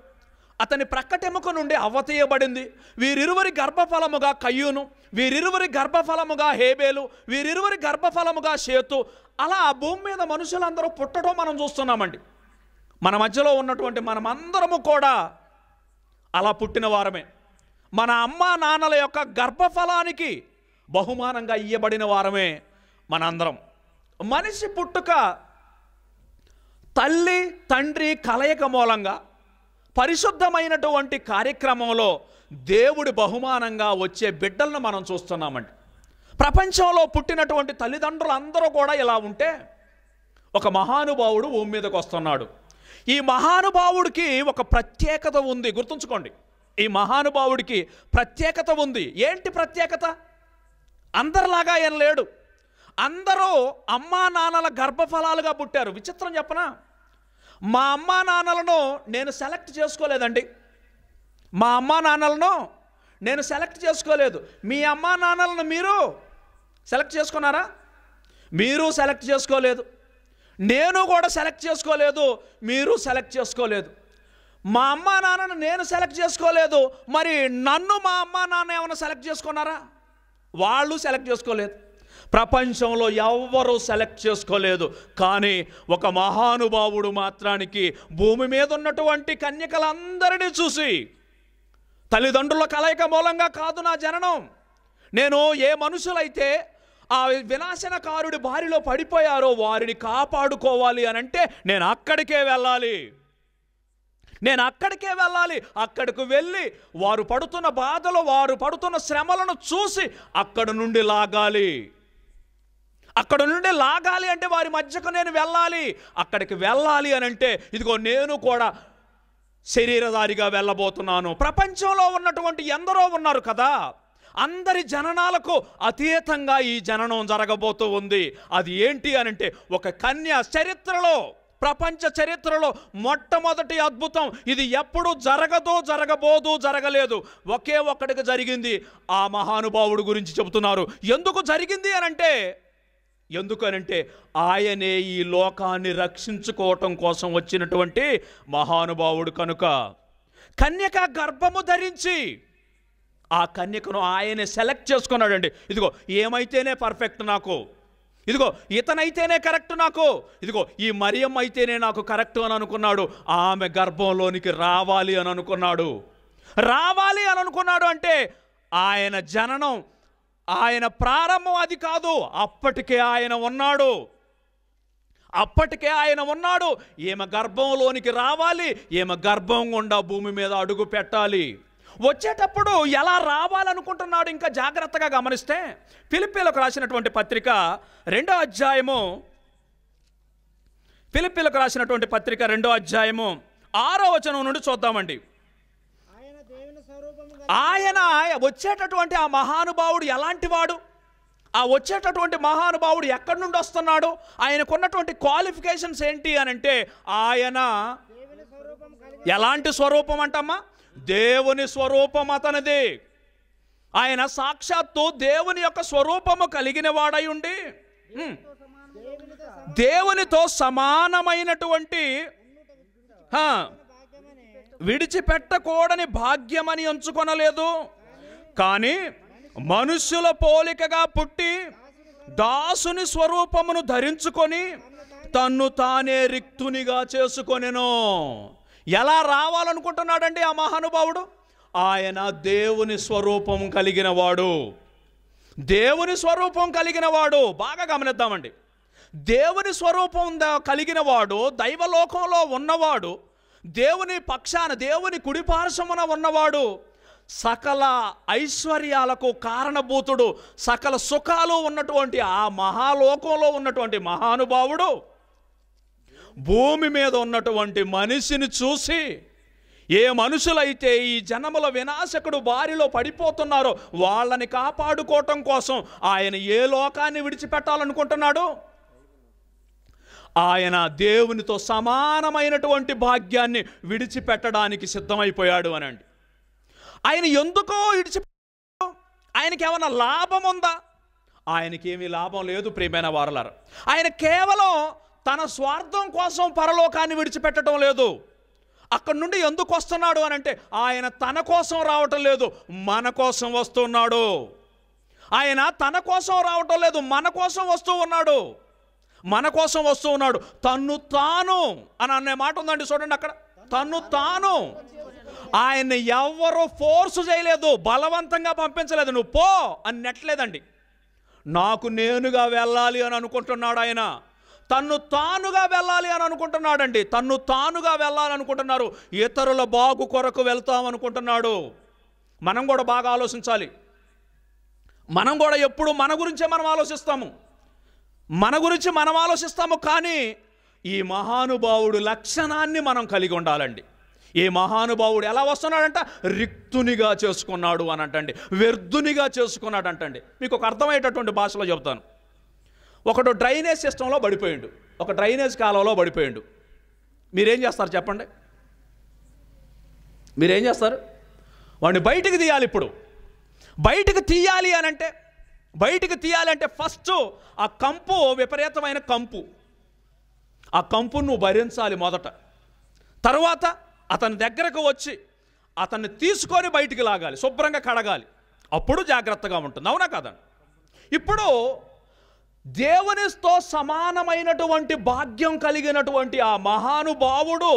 అతని ప్రక్కటెముక నుండి అవతీయబడింది వీరిరువరి గర్భఫలముగా కయ్యూను వీరిరువరి గర్భఫలముగా హేబేలు వీరిరువరి గర్భఫలముగా షేతు అలా ఆ భూమి మీద మనుషులందరూ పుట్టడం మనం చూస్తున్నామండి మన మధ్యలో ఉన్నటువంటి మనమందరము కూడా అలా పుట్టిన వారమే మన అమ్మ నాన్నల యొక్క గర్భఫలానికి బహుమానంగా ఇయ్యబడిన వారమే మనందరం మనిషి పుట్టుక తల్లి తండ్రి కలయిక మూలంగా పరిశుద్ధమైనటువంటి కార్యక్రమంలో దేవుడి బహుమానంగా వచ్చే బిడ్డలను మనం చూస్తున్నామండి ప్రపంచంలో పుట్టినటువంటి తల్లిదండ్రులు అందరూ కూడా ఇలా ఉంటే ఒక మహానుభావుడు భూమి మీదకి వస్తున్నాడు ఈ మహానుభావుడికి ఒక ప్రత్యేకత ఉంది గుర్తుంచుకోండి ఈ మహానుభావుడికి ప్రత్యేకత ఉంది ఏంటి ప్రత్యేకత అందరిలాగా ఏం లేడు అందరూ అమ్మా నాన్నల గర్భఫలాలుగా పుట్టారు విచిత్రం చెప్పనా మా అమ్మా నాన్నలను నేను సెలెక్ట్ చేసుకోలేదండి మా అమ్మా నాన్నలను నేను సెలెక్ట్ చేసుకోలేదు మీ అమ్మా నాన్నలను మీరు సెలెక్ట్ చేసుకున్నారా మీరు సెలెక్ట్ చేసుకోలేదు నేను కూడా సెలెక్ట్ చేసుకోలేదు మీరు సెలెక్ట్ చేసుకోలేదు మా అమ్మా నాన్నను నేను సెలెక్ట్ చేసుకోలేదు మరి నన్ను మా అమ్మా నాన్న ఏమైనా సెలెక్ట్ చేసుకున్నారా వాళ్ళు సెలెక్ట్ చేసుకోలేదు ప్రపంచంలో ఎవ్వరూ సెలెక్ట్ చేసుకోలేదు కానీ ఒక మహానుభావుడు మాత్రానికి భూమి మీద ఉన్నటువంటి కన్యకలందరినీ చూసి తల్లిదండ్రుల కలయిక మూలంగా కాదు నా జననం నేను ఏ మనుషులైతే ఆ వినాశనకారుడి బారిలో పడిపోయారో వారిని కాపాడుకోవాలి అని అంటే నేను అక్కడికే వెళ్ళాలి నేను అక్కడికే వెళ్ళాలి అక్కడికి వెళ్ళి వారు పడుతున్న బాధలు వారు పడుతున్న శ్రమలను చూసి అక్కడ నుండి లాగాలి అక్కడ నుండి లాగాలి అంటే వారి మధ్యకు నేను వెళ్ళాలి అక్కడికి వెళ్ళాలి అని అంటే ఇదిగో నేను కూడా శరీరదారిగా వెళ్ళబోతున్నాను ప్రపంచంలో ఉన్నటువంటి ఎందరో ఉన్నారు కదా అందరి జననాలకు అతీతంగా ఈ జననం జరగబోతూ ఉంది అది ఏంటి అని అంటే ఒక కన్య చరిత్రలో ప్రపంచ చరిత్రలో మొట్టమొదటి అద్భుతం ఇది ఎప్పుడు జరగదో జరగబోదు జరగలేదు ఒకే ఒక్కడికి జరిగింది ఆ మహానుభావుడు గురించి చెబుతున్నారు ఎందుకు జరిగింది అని అంటే ఎందుకనంటే ఆయనే ఈ లోకాన్ని రక్షించుకోవటం కోసం వచ్చినటువంటి మహానుభావుడు కనుక కన్యక గర్భము ధరించి ఆ కన్యకను ఆయనే సెలెక్ట్ చేసుకున్నాడండి ఇదిగో ఏమైతేనే పర్ఫెక్ట్ నాకు ఇదిగో ఇతనైతేనే కరెక్ట్ నాకు ఇదిగో ఈ మరియం అయితేనే నాకు కరెక్ట్ అని అనుకున్నాడు ఆమె గర్భంలోనికి రావాలి అని అనుకున్నాడు రావాలి అని అనుకున్నాడు అంటే ఆయన జననం ఆయన ప్రారంభం అది కాదు అప్పటికే ఆయన ఉన్నాడు అప్పటికే ఆయన ఉన్నాడు ఈమె గర్భంలోనికి రావాలి ఏమ గర్భం గుండా భూమి మీద అడుగు పెట్టాలి వచ్చేటప్పుడు ఎలా రావాలనుకుంటున్నాడు ఇంకా జాగ్రత్తగా గమనిస్తే ఫిలిపీలకు రాసినటువంటి పత్రిక రెండో అధ్యాయము ఫిలిపీలకు రాసినటువంటి పత్రిక రెండో అధ్యాయము ఆరో వచనం నుండి చూద్దామండి ఆయన వచ్చేటటువంటి ఆ మహానుభావుడు ఎలాంటి వాడు ఆ వచ్చేటటువంటి మహానుభావుడు ఎక్కడి నుండి వస్తున్నాడు ఆయనకున్నటువంటి క్వాలిఫికేషన్స్ ఏంటి అని అంటే ఆయన ఎలాంటి స్వరూపం అంటమ్మా దేవుని స్వరూపం అతనిది ఆయన సాక్షాత్తు దేవుని యొక్క స్వరూపము కలిగిన వాడై ఉండి దేవునితో సమానమైనటువంటి విడిచిపెట్టకూడని భాగ్యమని ఎంచుకొనలేదు కానీ మనుష్యుల పోలికగా పుట్టి దాసుని స్వరూపమును ధరించుకొని తన్ను తానే రిక్తునిగా చేసుకొనెను ఎలా రావాలనుకుంటున్నాడండి ఆ మహానుభావుడు ఆయన దేవుని స్వరూపం కలిగిన వాడు దేవుని స్వరూపం కలిగిన వాడు బాగా గమనిద్దామండి దేవుని స్వరూపం కలిగిన వాడు దైవలోకంలో ఉన్నవాడు దేవుని పక్షాన దేవుని కుడిపార్శ్వమున ఉన్నవాడు సకల ఐశ్వర్యాలకు కారణభూతుడు సకల సుఖాలు ఉన్నటువంటి ఆ మహాలోకంలో ఉన్నటువంటి మహానుభావుడు భూమి మీద ఉన్నటువంటి మనిషిని చూసి ఏ మనుషులైతే ఈ జనముల వినాశకుడు బారిలో పడిపోతున్నారో వాళ్ళని కాపాడుకోవటం కోసం ఆయన ఏ లోకాన్ని విడిచిపెట్టాలనుకుంటున్నాడు ఆయన దేవునితో సమానమైనటువంటి భాగ్యాన్ని విడిచిపెట్టడానికి సిద్ధమైపోయాడు అనండి ఆయన ఎందుకో విడిచి ఆయనకి ఏమైనా లాభం ఉందా ఆయనకేమీ లాభం లేదు ప్రియమైన వారలారు ఆయన కేవలం తన స్వార్థం కోసం పరలోకాన్ని విడిచిపెట్టడం లేదు అక్కడి నుండి ఎందుకు వస్తున్నాడు అని అంటే ఆయన తన కోసం రావటం లేదు మన కోసం వస్తున్నాడు ఆయన తన కోసం రావటం లేదు మన కోసం వస్తూ ఉన్నాడు మన కోసం వస్తూ ఉన్నాడు తన్ను తాను అని అనే మాట ఉందండి చూడండి అక్కడ తను తాను ఆయన ఎవరు ఫోర్స్ చేయలేదు బలవంతంగా పంపించలేదు నువ్వు పో అని నెట్టలేదండి నాకు నేనుగా వెళ్ళాలి అని అనుకుంటున్నాడు ఆయన తన్ను తానుగా వెళ్ళాలి అని అనుకుంటున్నాడండి తన్ను తానుగా వెళ్ళాలనుకుంటున్నారు ఇతరుల బాగు కొరకు వెళ్తామనుకుంటున్నాడు మనం కూడా బాగా ఆలోచించాలి మనం కూడా ఎప్పుడు మన గురించే మనం ఆలోచిస్తాము మన గురించి మనం ఆలోచిస్తాము కానీ ఈ మహానుభావుడు లక్షణాన్ని మనం కలిగి ఉండాలండి ఈ మహానుభావుడు ఎలా వస్తున్నాడంట రిక్తునిగా చేసుకున్నాడు అని అంటండి వ్యర్థునిగా చేసుకున్నాడు అంటండి మీకు ఒక అర్థమయ్యేటటువంటి భాషలో చెబుతాను ఒకడు డ్రైనేజ్ సిస్టంలో పడిపోయిండు ఒక డ్రైనేజ్ కాలంలో పడిపోయిండు మీరేం చేస్తారు చెప్పండి మీరేం చేస్తారు వాడిని బయటికి తీయాలి ఇప్పుడు బయటకు తీయాలి అని అంటే బయటికి తీయాలంటే ఫస్ట్ ఆ కంపు విపరీతమైన కంపు ఆ కంపును నువ్వు భరించాలి మొదట తర్వాత అతని దగ్గరకు వచ్చి అతన్ని తీసుకొని బయటికి లాగాలి శుభ్రంగా కడగాలి అప్పుడు జాగ్రత్తగా ఉంటుంది అవునా కదండి ఇప్పుడు దేవునితో సమానమైనటువంటి భాగ్యం కలిగినటువంటి ఆ మహానుభావుడు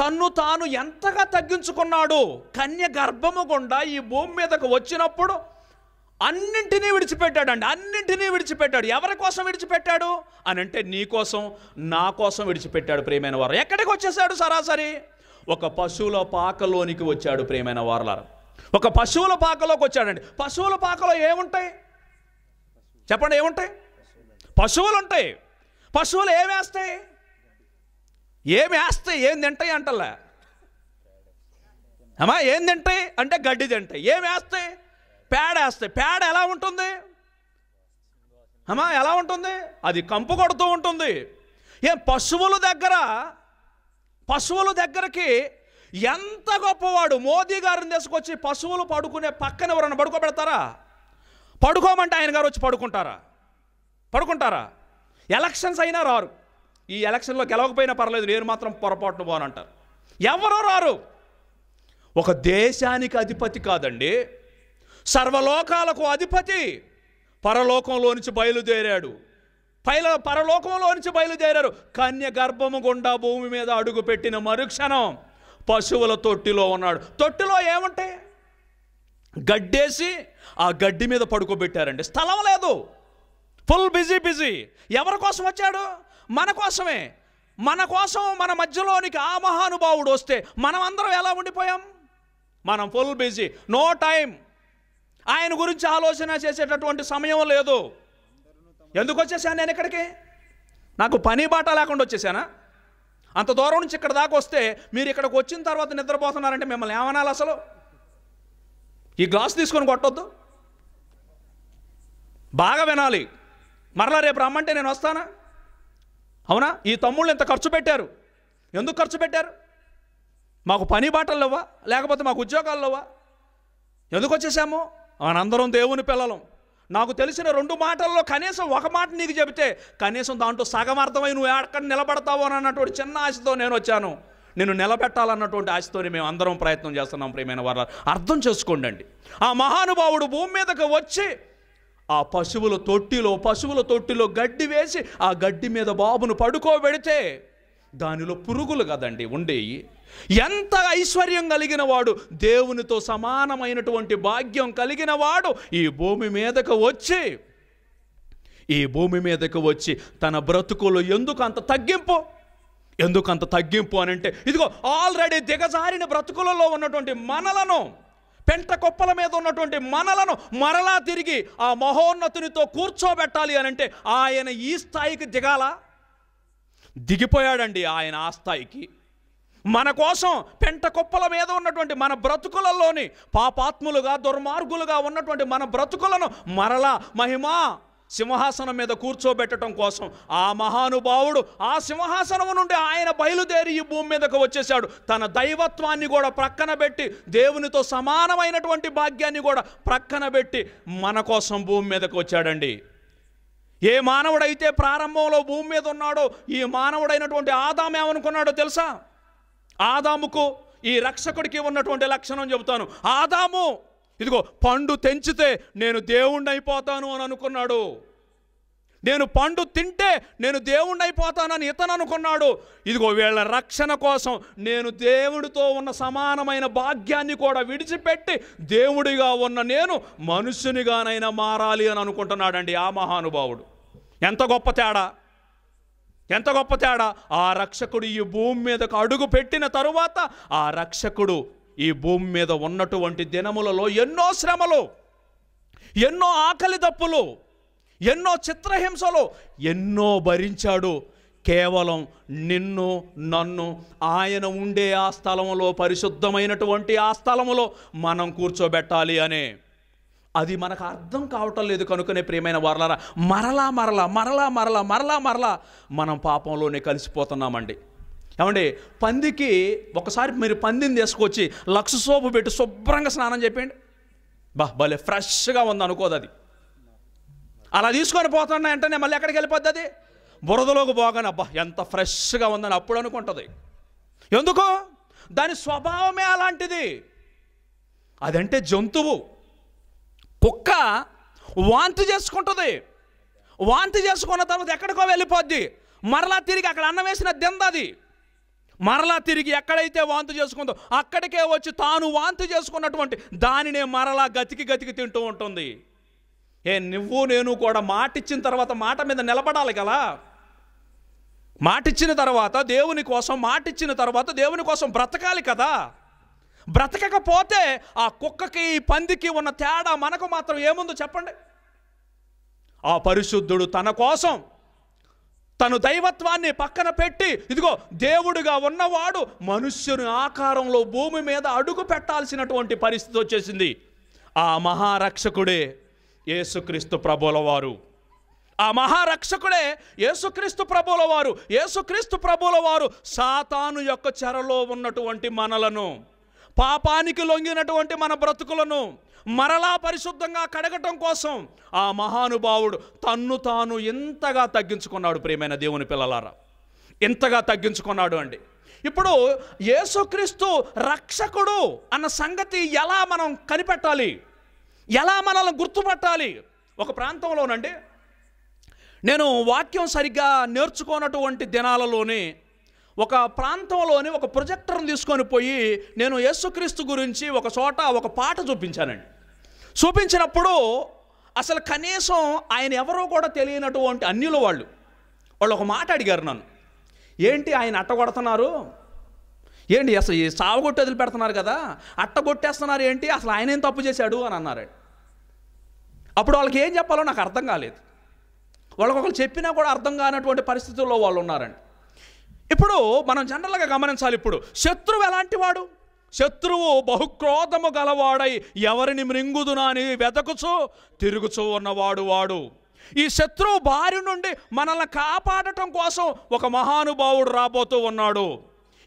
తన్ను తాను ఎంతగా తగ్గించుకున్నాడు కన్య గర్భము గుండా ఈ భూమి మీదకు వచ్చినప్పుడు అన్నింటినీ విడిచిపెట్టాడండి అన్నింటినీ విడిచిపెట్టాడు ఎవరి కోసం విడిచిపెట్టాడు అని అంటే నీ కోసం నా కోసం విడిచిపెట్టాడు ప్రేమైన వారు ఎక్కడికి వచ్చేసాడు సరాసరి ఒక పశువుల పాకలోనికి వచ్చాడు ప్రేమైన వారలారు ఒక పశువుల పాకలోకి వచ్చాడండి పశువుల పాకలో ఏముంటాయి చెప్పండి ఏముంటాయి పశువులు ఉంటాయి పశువులు ఏమేస్తాయి ఏమి వేస్తాయి ఏం తింటాయి అంటలే అమ్మా ఏం తింటాయి అంటే గడ్డి తింటాయి ఏం వేస్తాయి పేడ వేస్తాయి పేడ ఎలా ఉంటుంది అమ్మా ఎలా ఉంటుంది అది కంపు కొడుతూ ఉంటుంది ఏం పశువుల దగ్గర పశువుల దగ్గరికి ఎంత గొప్పవాడు మోదీ గారిని తీసుకొచ్చి పశువులు పడుకునే పక్కన ఎవరన్నా పడుకోబెడతారా పడుకోమంటే ఆయన గారు వచ్చి పడుకుంటారా పడుకుంటారా ఎలక్షన్స్ అయినా రారు ఈ ఎలక్షన్లో గెలవకపోయినా పర్లేదు నేను మాత్రం పొరపాటును పోనంటారు ఎవరో రారు ఒక దేశానికి అధిపతి కాదండి సర్వలోకాలకు అధిపతి పరలోకంలో నుంచి బయలుదేరాడు పైల పరలోకంలో నుంచి బయలుదేరారు కన్య గర్భము గుండా భూమి మీద అడుగుపెట్టిన మరుక్షణం పశువుల తొట్టిలో ఉన్నాడు తొట్టిలో ఏముంటాయి గడ్డేసి ఆ గడ్డి మీద పడుకోబెట్టారండి స్థలం లేదు ఫుల్ బిజీ బిజీ ఎవరి కోసం వచ్చాడు మన కోసమే మన కోసం మన మధ్యలోనికి ఆ మహానుభావుడు వస్తే మనం అందరం ఎలా ఉండిపోయాం మనం ఫుల్ బిజీ నో టైం ఆయన గురించి ఆలోచన చేసేటటువంటి సమయం లేదు ఎందుకు వచ్చేసాను నేను ఇక్కడికి నాకు పని బాట లేకుండా వచ్చేసానా అంత దూరం నుంచి ఇక్కడ దాకా వస్తే మీరు ఇక్కడికి వచ్చిన తర్వాత నిద్రపోతున్నారంటే మిమ్మల్ని ఏమనాలి అసలు ఈ గ్లాస్ తీసుకొని కొట్టొద్దు బాగా వినాలి మరలా రేపు రమ్మంటే నేను వస్తానా అవునా ఈ తమ్ముళ్ళు ఇంత ఖర్చు పెట్టారు ఎందుకు ఖర్చు పెట్టారు మాకు పని బాటలు లేవా లేకపోతే మాకు ఉద్యోగాలు లేవా ఎందుకు వచ్చేసాము మనందరం దేవుని పిల్లలం నాకు తెలిసిన రెండు మాటల్లో కనీసం ఒక మాట నీకు చెబితే కనీసం దాంట్లో సగం అర్థమై నువ్వు ఎక్కడ నిలబడతావో అన్నటువంటి చిన్న ఆశతో నేను వచ్చాను నేను నిలబెట్టాలన్నటువంటి ఆశతోనే మేము అందరం ప్రయత్నం చేస్తున్నాం ప్రియమైన వారు అర్థం చేసుకోండి ఆ మహానుభావుడు భూమి మీదకు వచ్చి ఆ పశువుల తొట్టిలో పశువుల తొట్టిలో గడ్డి వేసి ఆ గడ్డి మీద బాబును పడుకోబెడితే దానిలో పురుగులు కదండి ఉండేవి ఎంత ఐశ్వర్యం కలిగిన వాడు దేవునితో సమానమైనటువంటి భాగ్యం కలిగిన వాడు ఈ భూమి మీదకు వచ్చి ఈ భూమి మీదకు వచ్చి తన బ్రతుకులు ఎందుకు అంత తగ్గింపు ఎందుకు అంత తగ్గింపు అని అంటే ఇదిగో ఆల్రెడీ దిగజారిన బ్రతుకులలో ఉన్నటువంటి మనలను పెంట కుప్పల మీద ఉన్నటువంటి మనలను మరలా తిరిగి ఆ మహోన్నతునితో కూర్చోబెట్టాలి అని అంటే ఆయన ఈ స్థాయికి దిగాల దిగిపోయాడండి ఆయన ఆ స్థాయికి మన కోసం పెంట కుప్పల మీద ఉన్నటువంటి మన బ్రతుకులలోని పాపాత్ములుగా దుర్మార్గులుగా ఉన్నటువంటి మన బ్రతుకులను మరలా మహిమా సింహాసనం మీద కూర్చోబెట్టడం కోసం ఆ మహానుభావుడు ఆ సింహాసనం నుండి ఆయన బయలుదేరి ఈ భూమి మీదకు వచ్చేసాడు తన దైవత్వాన్ని కూడా ప్రక్కన పెట్టి దేవునితో సమానమైనటువంటి భాగ్యాన్ని కూడా ప్రక్కన పెట్టి మన కోసం భూమి మీదకు వచ్చాడండి ఏ మానవుడైతే ప్రారంభంలో భూమి మీద ఉన్నాడో ఈ మానవుడైనటువంటి ఆదాం ఏమనుకున్నాడో తెలుసా ఆదాముకు ఈ రక్షకుడికి ఉన్నటువంటి లక్షణం చెబుతాను ఆదాము ఇదిగో పండు తెంచితే నేను దేవుణ్ణి అయిపోతాను అని అనుకున్నాడు నేను పండు తింటే నేను దేవుణ్ణి అయిపోతానని ఇతను అనుకున్నాడు ఇదిగో వీళ్ళ రక్షణ కోసం నేను దేవుడితో ఉన్న సమానమైన భాగ్యాన్ని కూడా విడిచిపెట్టి దేవుడిగా ఉన్న నేను మనుషునిగానైనా మారాలి అని అనుకుంటున్నాడండి ఆ మహానుభావుడు ఎంత గొప్ప తేడా ఎంత గొప్ప తేడా ఆ రక్షకుడు ఈ భూమి మీదకు అడుగు పెట్టిన తరువాత ఆ రక్షకుడు ఈ భూమి మీద ఉన్నటువంటి దినములలో ఎన్నో శ్రమలు ఎన్నో ఆకలి దప్పులు ఎన్నో చిత్రహింసలు ఎన్నో భరించాడు కేవలం నిన్ను నన్ను ఆయన ఉండే ఆ స్థలంలో పరిశుద్ధమైనటువంటి ఆ స్థలములో మనం కూర్చోబెట్టాలి అనే అది మనకు అర్థం కావటం లేదు కనుకనే ప్రియమైన వారలారా మరలా మరలా మరలా మరలా మరలా మరలా మనం పాపంలోనే కలిసిపోతున్నామండి ఏమండి పందికి ఒకసారి మీరు పందిని తీసుకొచ్చి లక్ష సోపు పెట్టి శుభ్రంగా స్నానం చెప్పండి బా భలే ఫ్రెష్గా ఉంది అనుకోదు అది అలా తీసుకొని పోతున్నా వెంటనే మళ్ళీ ఎక్కడికి వెళ్ళిపోద్ది అది బురదలోకి పోగానే అబ్బా ఎంత ఫ్రెష్గా ఉందని అప్పుడు అనుకుంటుంది ఎందుకు దాని స్వభావమే అలాంటిది అదంటే జంతువు కుక్క వాంతి చేసుకుంటుంది వాంతి చేసుకున్న తర్వాత ఎక్కడికో వెళ్ళిపోద్ది మరలా తిరిగి అక్కడ అన్నం వేసిన దిందది మరలా తిరిగి ఎక్కడైతే వాంతి చేసుకుందో అక్కడికే వచ్చి తాను వాంతి చేసుకున్నటువంటి దానినే మరలా గతికి గతికి తింటూ ఉంటుంది ఏ నువ్వు నేను కూడా మాటిచ్చిన తర్వాత మాట మీద నిలబడాలి కదా మాటిచ్చిన తర్వాత దేవుని కోసం మాటిచ్చిన తర్వాత దేవుని కోసం బ్రతకాలి కదా బ్రతకకపోతే ఆ కుక్కకి పందికి ఉన్న తేడా మనకు మాత్రం ఏముందో చెప్పండి ఆ పరిశుద్ధుడు తన కోసం తను దైవత్వాన్ని పక్కన పెట్టి ఇదిగో దేవుడుగా ఉన్నవాడు మనుష్యుని ఆకారంలో భూమి మీద అడుగు పెట్టాల్సినటువంటి పరిస్థితి వచ్చేసింది ఆ మహారక్షకుడే యేసుక్రీస్తు ప్రభుల వారు ఆ మహారక్షకుడే యేసుక్రీస్తు ప్రభుల వారు యేసుక్రీస్తు ప్రభుల వారు సాతాను యొక్క చెరలో ఉన్నటువంటి మనలను పాపానికి లొంగినటువంటి మన బ్రతుకులను మరలా పరిశుద్ధంగా కడగటం కోసం ఆ మహానుభావుడు తన్ను తాను ఎంతగా తగ్గించుకున్నాడు ప్రియమైన దేవుని పిల్లలారా ఎంతగా తగ్గించుకున్నాడు అండి ఇప్పుడు యేసుక్రీస్తు రక్షకుడు అన్న సంగతి ఎలా మనం కనిపెట్టాలి ఎలా మనల్ని గుర్తుపట్టాలి ఒక ప్రాంతంలోనండి నేను వాక్యం సరిగ్గా నేర్చుకోనటువంటి దినాలలోనే ఒక ప్రాంతంలోని ఒక ప్రొజెక్టర్ని తీసుకొని పోయి నేను యేసుక్రీస్తు గురించి ఒక చోట ఒక పాట చూపించానండి చూపించినప్పుడు అసలు కనీసం ఆయన ఎవరో కూడా తెలియనటువంటి అన్యుల వాళ్ళు వాళ్ళు ఒక మాట అడిగారు నన్ను ఏంటి ఆయన అట్టగొడుతున్నారు ఏంటి అసలు ఈ సావగొట్టి వదిలి పెడుతున్నారు కదా అట్టగొట్టేస్తున్నారు ఏంటి అసలు ఆయన ఏం తప్పు చేశాడు అని అన్నారు అప్పుడు వాళ్ళకి ఏం చెప్పాలో నాకు అర్థం కాలేదు వాళ్ళకి ఒకరు చెప్పినా కూడా అర్థం కానటువంటి పరిస్థితుల్లో వాళ్ళు ఉన్నారండి ఇప్పుడు మనం జనరల్గా గమనించాలి ఇప్పుడు శత్రువు ఎలాంటి వాడు శత్రువు బహుక్రోధము గలవాడై ఎవరిని మృంగుదునా అని వెతకుచు తిరుగుచు ఉన్నవాడు వాడు ఈ శత్రువు బారి నుండి మనల్ని కాపాడటం కోసం ఒక మహానుభావుడు రాబోతూ ఉన్నాడు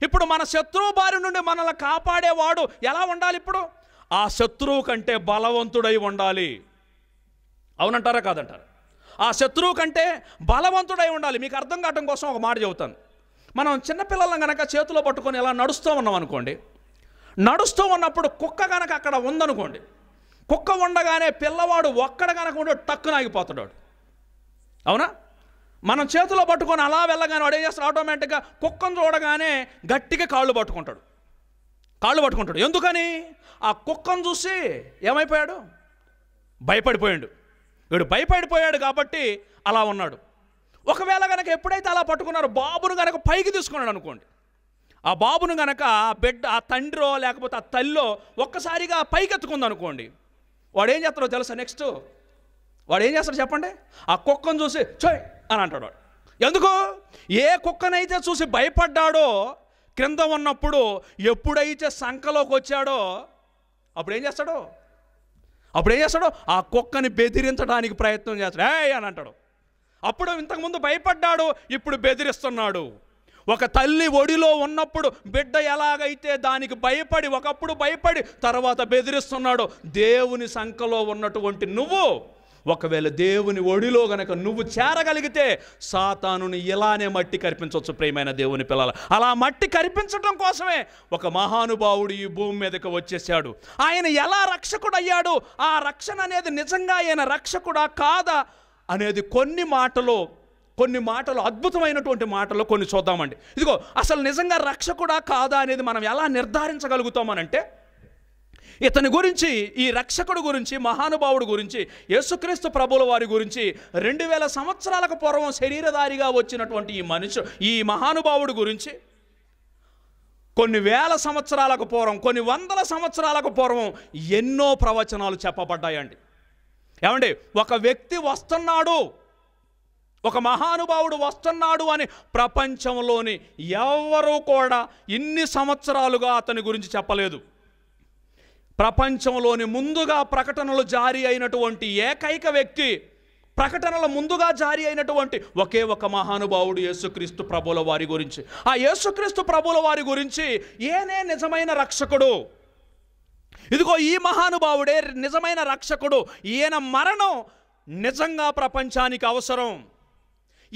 ఇప్పుడు మన శత్రువు బారి నుండి మనల్ని కాపాడేవాడు ఎలా ఉండాలి ఇప్పుడు ఆ శత్రువు కంటే బలవంతుడై ఉండాలి అవునంటారా కాదంటారా ఆ శత్రువు కంటే బలవంతుడై ఉండాలి మీకు అర్థం కావటం కోసం ఒక మాట చెబుతాను మనం చిన్నపిల్లలను కనుక చేతిలో పట్టుకొని ఇలా నడుస్తూ ఉన్నాం అనుకోండి నడుస్తూ ఉన్నప్పుడు కుక్క కనుక అక్కడ ఉందనుకోండి కుక్క ఉండగానే పిల్లవాడు ఒక్కడ కనుక ఉండే టక్కున ఆగిపోతున్నాడు అవునా మనం చేతిలో పట్టుకొని అలా వెళ్ళగానే వాడు ఏం చేస్తాడు ఆటోమేటిక్గా కుక్కను చూడగానే గట్టిగా కాళ్ళు పట్టుకుంటాడు కాళ్ళు పట్టుకుంటాడు ఎందుకని ఆ కుక్కను చూసి ఏమైపోయాడు భయపడిపోయాడు వీడు భయపడిపోయాడు కాబట్టి అలా ఉన్నాడు ఒకవేళ కనుక ఎప్పుడైతే అలా పట్టుకున్నారో బాబును కనుక పైకి తీసుకున్నాడు అనుకోండి ఆ బాబును కనుక బిడ్డ ఆ తండ్రో లేకపోతే ఆ తల్లో ఒక్కసారిగా పైకి ఎత్తుకుంది అనుకోండి వాడు ఏం చేస్తాడో తెలుసా నెక్స్ట్ వాడు ఏం చేస్తాడు చెప్పండి ఆ కుక్కను చూసి చోయ్ అని అంటాడు ఎందుకు ఏ కుక్కనైతే చూసి భయపడ్డాడో క్రింద ఉన్నప్పుడు ఎప్పుడైతే సంఖలోకి వచ్చాడో అప్పుడు ఏం చేస్తాడు అప్పుడు ఏం చేస్తాడు ఆ కుక్కని బెదిరించడానికి ప్రయత్నం చేస్తాడు ఏ అని అంటాడు అప్పుడు ఇంతకుముందు భయపడ్డాడు ఇప్పుడు బెదిరిస్తున్నాడు ఒక తల్లి ఒడిలో ఉన్నప్పుడు బిడ్డ ఎలాగైతే దానికి భయపడి ఒకప్పుడు భయపడి తర్వాత బెదిరిస్తున్నాడు దేవుని సంఖలో ఉన్నటువంటి నువ్వు ఒకవేళ దేవుని ఒడిలో గనక నువ్వు చేరగలిగితే సాతానుని ఇలానే మట్టి కరిపించవచ్చు ప్రేమైన దేవుని పిల్లలు అలా మట్టి కరిపించడం కోసమే ఒక మహానుభావుడు ఈ భూమి మీదకి వచ్చేసాడు ఆయన ఎలా రక్షకుడు అయ్యాడు ఆ రక్షణ అనేది నిజంగా ఆయన రక్షకుడా కాదా అనేది కొన్ని మాటలో కొన్ని మాటలు అద్భుతమైనటువంటి మాటలు కొన్ని చూద్దామండి ఇదిగో అసలు నిజంగా రక్షకుడా కాదా అనేది మనం ఎలా నిర్ధారించగలుగుతామనంటే ఇతని గురించి ఈ రక్షకుడు గురించి మహానుభావుడు గురించి యేసుక్రీస్తు ప్రభుల వారి గురించి రెండు వేల సంవత్సరాలకు పూర్వం శరీరధారిగా వచ్చినటువంటి ఈ మనిషి ఈ మహానుభావుడు గురించి కొన్ని వేల సంవత్సరాలకు పూర్వం కొన్ని వందల సంవత్సరాలకు పూర్వం ఎన్నో ప్రవచనాలు చెప్పబడ్డాయండి ఏమండి ఒక వ్యక్తి వస్తున్నాడు ఒక మహానుభావుడు వస్తున్నాడు అని ప్రపంచంలోని ఎవరూ కూడా ఇన్ని సంవత్సరాలుగా అతని గురించి చెప్పలేదు ప్రపంచంలోని ముందుగా ప్రకటనలు జారీ అయినటువంటి ఏకైక వ్యక్తి ప్రకటనల ముందుగా జారీ అయినటువంటి ఒకే ఒక మహానుభావుడు యేసుక్రీస్తు ప్రభుల వారి గురించి ఆ యేసుక్రీస్తు ప్రభుల వారి గురించి ఏనే నిజమైన రక్షకుడు ఇదిగో ఈ మహానుభావుడే నిజమైన రక్షకుడు ఈయన మరణం నిజంగా ప్రపంచానికి అవసరం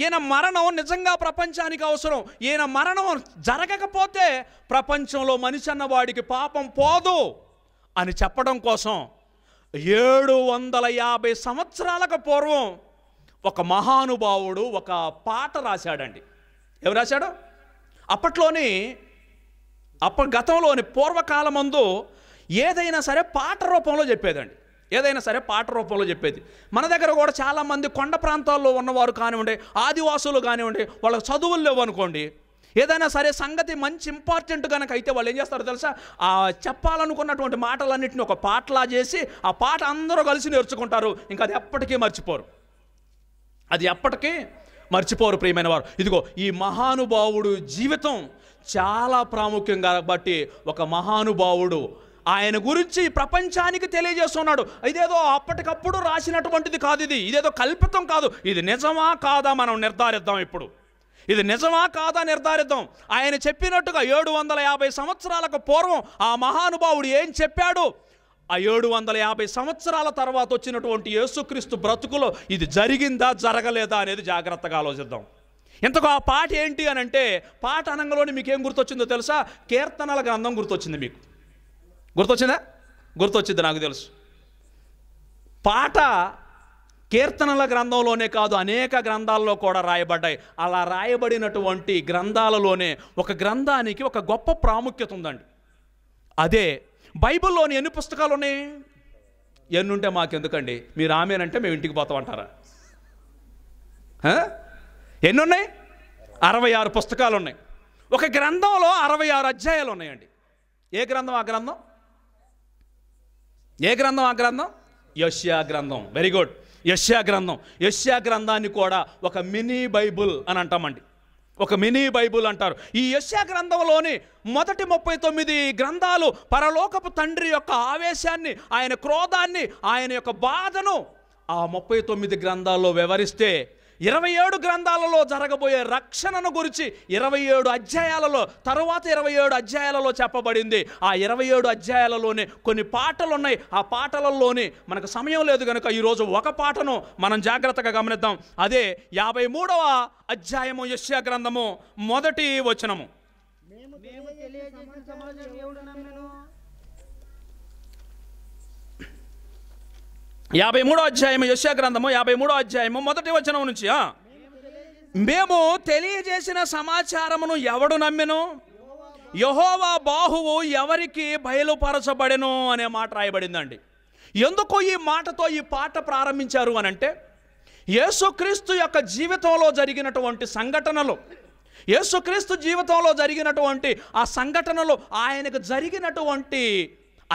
ఈయన మరణం నిజంగా ప్రపంచానికి అవసరం ఈయన మరణం జరగకపోతే ప్రపంచంలో మనిషి అన్నవాడికి పాపం పోదు అని చెప్పడం కోసం ఏడు వందల యాభై సంవత్సరాలకు పూర్వం ఒక మహానుభావుడు ఒక పాట రాశాడండి ఎవరు రాశాడు అప్పట్లోని అప్ప గతంలోని పూర్వకాలమందు ఏదైనా సరే పాట రూపంలో చెప్పేదండి ఏదైనా సరే పాట రూపంలో చెప్పేది మన దగ్గర కూడా చాలామంది కొండ ప్రాంతాల్లో ఉన్నవారు కానివ్వండి ఆదివాసులు కానివ్వండి వాళ్ళకి చదువులు అనుకోండి ఏదైనా సరే సంగతి మంచి ఇంపార్టెంట్ కనుక అయితే వాళ్ళు ఏం చేస్తారో తెలుసా ఆ చెప్పాలనుకున్నటువంటి మాటలన్నింటిని ఒక పాటలా చేసి ఆ పాట అందరూ కలిసి నేర్చుకుంటారు ఇంకా అది ఎప్పటికీ మర్చిపోరు అది ఎప్పటికీ మర్చిపోరు ప్రియమైన వారు ఇదిగో ఈ మహానుభావుడు జీవితం చాలా ప్రాముఖ్యం కాబట్టి ఒక మహానుభావుడు ఆయన గురించి ప్రపంచానికి తెలియజేస్తున్నాడు ఇదేదో అప్పటికప్పుడు రాసినటువంటిది కాదు ఇది ఇదేదో కల్పితం కాదు ఇది నిజమా కాదా మనం నిర్ధారిద్దాం ఇప్పుడు ఇది నిజమా కాదా నిర్ధారిద్దాం ఆయన చెప్పినట్టుగా ఏడు వందల యాభై సంవత్సరాలకు పూర్వం ఆ మహానుభావుడు ఏం చెప్పాడు ఆ ఏడు వందల యాభై సంవత్సరాల తర్వాత వచ్చినటువంటి యేసుక్రీస్తు బ్రతుకులో ఇది జరిగిందా జరగలేదా అనేది జాగ్రత్తగా ఆలోచిద్దాం ఇంతకు ఆ పాట ఏంటి అని అంటే పాట అనంగంలోనే మీకేం గుర్తొచ్చిందో తెలుసా కీర్తనల గ్రంథం గుర్తొచ్చింది మీకు గుర్తొచ్చిందా గుర్తొచ్చింది నాకు తెలుసు పాట కీర్తనల గ్రంథంలోనే కాదు అనేక గ్రంథాల్లో కూడా రాయబడ్డాయి అలా రాయబడినటువంటి గ్రంథాలలోనే ఒక గ్రంథానికి ఒక గొప్ప ప్రాముఖ్యత ఉందండి అదే బైబిల్లోని ఎన్ని పుస్తకాలు ఉన్నాయి ఎన్ని ఉంటే మాకెందుకండి మీరు ఆమెనంటే మేము ఇంటికి పోతామంటారా ఎన్ని ఉన్నాయి అరవై ఆరు పుస్తకాలు ఉన్నాయి ఒక గ్రంథంలో అరవై ఆరు అధ్యాయాలు ఉన్నాయండి ఏ గ్రంథం ఆ గ్రంథం ఏ గ్రంథం ఆ గ్రంథం యష్యా గ్రంథం వెరీ గుడ్ యష్యా గ్రంథం యష్యా గ్రంథాన్ని కూడా ఒక మినీ బైబుల్ అని అంటామండి ఒక మినీ బైబుల్ అంటారు ఈ యష్యా గ్రంథంలోని మొదటి ముప్పై తొమ్మిది గ్రంథాలు పరలోకపు తండ్రి యొక్క ఆవేశాన్ని ఆయన క్రోధాన్ని ఆయన యొక్క బాధను ఆ ముప్పై తొమ్మిది గ్రంథాల్లో వివరిస్తే ఇరవై ఏడు గ్రంథాలలో జరగబోయే రక్షణను గురించి ఇరవై ఏడు అధ్యాయాలలో తరువాత ఇరవై ఏడు అధ్యాయాలలో చెప్పబడింది ఆ ఇరవై ఏడు అధ్యాయాలలోనే కొన్ని పాటలు ఉన్నాయి ఆ పాటలలోనే మనకు సమయం లేదు కనుక ఈరోజు ఒక పాటను మనం జాగ్రత్తగా గమనిద్దాం అదే యాభై మూడవ అధ్యాయము యశ్య గ్రంథము మొదటి వచనము యాభై మూడో అధ్యాయము యశ్యా గ్రంథము యాభై మూడో అధ్యాయము మొదటి వచనం నుంచి మేము తెలియజేసిన సమాచారమును ఎవడు నమ్మెను యహోవా బాహువు ఎవరికి బయలుపరచబడెను అనే మాట రాయబడిందండి ఎందుకు ఈ మాటతో ఈ పాట ప్రారంభించారు అని అంటే యేసుక్రీస్తు యొక్క జీవితంలో జరిగినటువంటి సంఘటనలు యేసుక్రీస్తు జీవితంలో జరిగినటువంటి ఆ సంఘటనలు ఆయనకు జరిగినటువంటి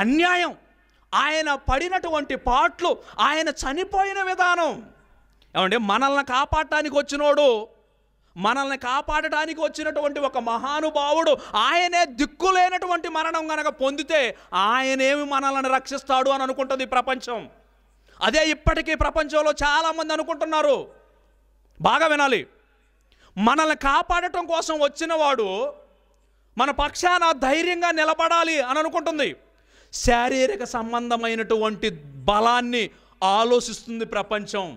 అన్యాయం ఆయన పడినటువంటి పాటలు ఆయన చనిపోయిన విధానం ఏమంటే మనల్ని కాపాడటానికి వచ్చినోడు మనల్ని కాపాడటానికి వచ్చినటువంటి ఒక మహానుభావుడు ఆయనే దిక్కులేనటువంటి మరణం కనుక పొందితే ఆయనేమి మనల్ని రక్షిస్తాడు అని అనుకుంటుంది ప్రపంచం అదే ఇప్పటికీ ప్రపంచంలో చాలామంది అనుకుంటున్నారు బాగా వినాలి మనల్ని కాపాడటం కోసం వచ్చినవాడు మన పక్షాన ధైర్యంగా నిలబడాలి అని అనుకుంటుంది శారీరక సంబంధమైనటువంటి బలాన్ని ఆలోచిస్తుంది ప్రపంచం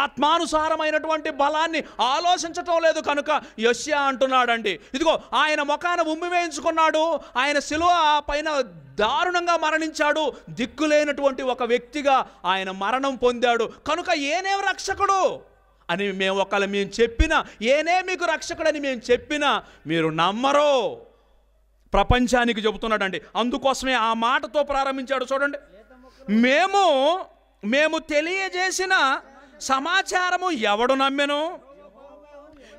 ఆత్మానుసారమైనటువంటి బలాన్ని ఆలోచించటం లేదు కనుక యశ్యా అంటున్నాడండి ఇదిగో ఆయన ముఖాన ఉమ్మి వేయించుకున్నాడు ఆయన శిలువ పైన దారుణంగా మరణించాడు దిక్కులేనటువంటి ఒక వ్యక్తిగా ఆయన మరణం పొందాడు కనుక ఏనేం రక్షకుడు అని మేము ఒకళ్ళు మేము చెప్పినా ఏనే మీకు రక్షకుడని మేము చెప్పినా మీరు నమ్మరు ప్రపంచానికి చెబుతున్నాడండి అందుకోసమే ఆ మాటతో ప్రారంభించాడు చూడండి మేము మేము తెలియజేసిన సమాచారము ఎవడు నమ్మెను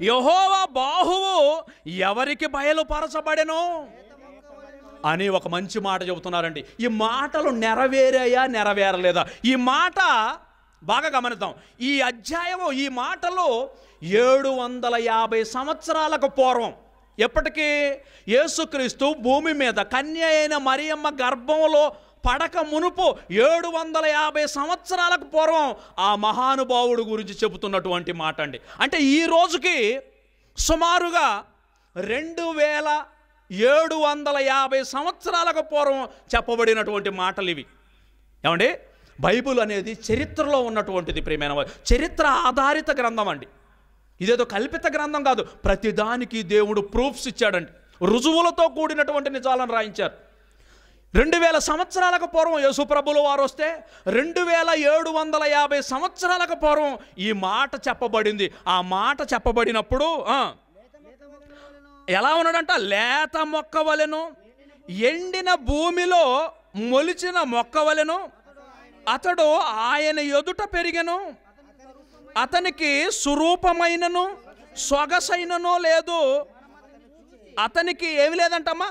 యహోవ బాహువు ఎవరికి బయలుపరచబడెను అని ఒక మంచి మాట చెబుతున్నారండి ఈ మాటలు నెరవేరాయా నెరవేరలేదా ఈ మాట బాగా గమనిద్దాం ఈ అధ్యాయము ఈ మాటలు ఏడు వందల యాభై సంవత్సరాలకు పూర్వం ఎప్పటికీ యేసుక్రీస్తు భూమి మీద కన్య అయిన మరియమ్మ గర్భంలో పడక మునుపు ఏడు వందల యాభై సంవత్సరాలకు పూర్వం ఆ మహానుభావుడు గురించి చెబుతున్నటువంటి మాట అండి అంటే ఈ రోజుకి సుమారుగా రెండు వేల ఏడు వందల యాభై సంవత్సరాలకు పూర్వం చెప్పబడినటువంటి మాటలు ఇవి ఏమండి బైబుల్ అనేది చరిత్రలో ఉన్నటువంటిది ప్రియమైన చరిత్ర ఆధారిత గ్రంథం అండి ఇదేదో కల్పిత గ్రంథం కాదు ప్రతిదానికి దేవుడు ప్రూఫ్స్ ఇచ్చాడండి రుజువులతో కూడినటువంటి నిజాలను రాయించారు రెండు వేల సంవత్సరాలకు పూర్వం ప్రభులు వారు వస్తే రెండు వేల ఏడు వందల యాభై సంవత్సరాలకు పూర్వం ఈ మాట చెప్పబడింది ఆ మాట చెప్పబడినప్పుడు ఎలా ఉన్నాడంట లేత మొక్క వలెను ఎండిన భూమిలో మొలిచిన మొక్క వలెను అతడు ఆయన ఎదుట పెరిగెను అతనికి స్వరూపమైనను సొగసైననో లేదు అతనికి ఏమి లేదంటమ్మా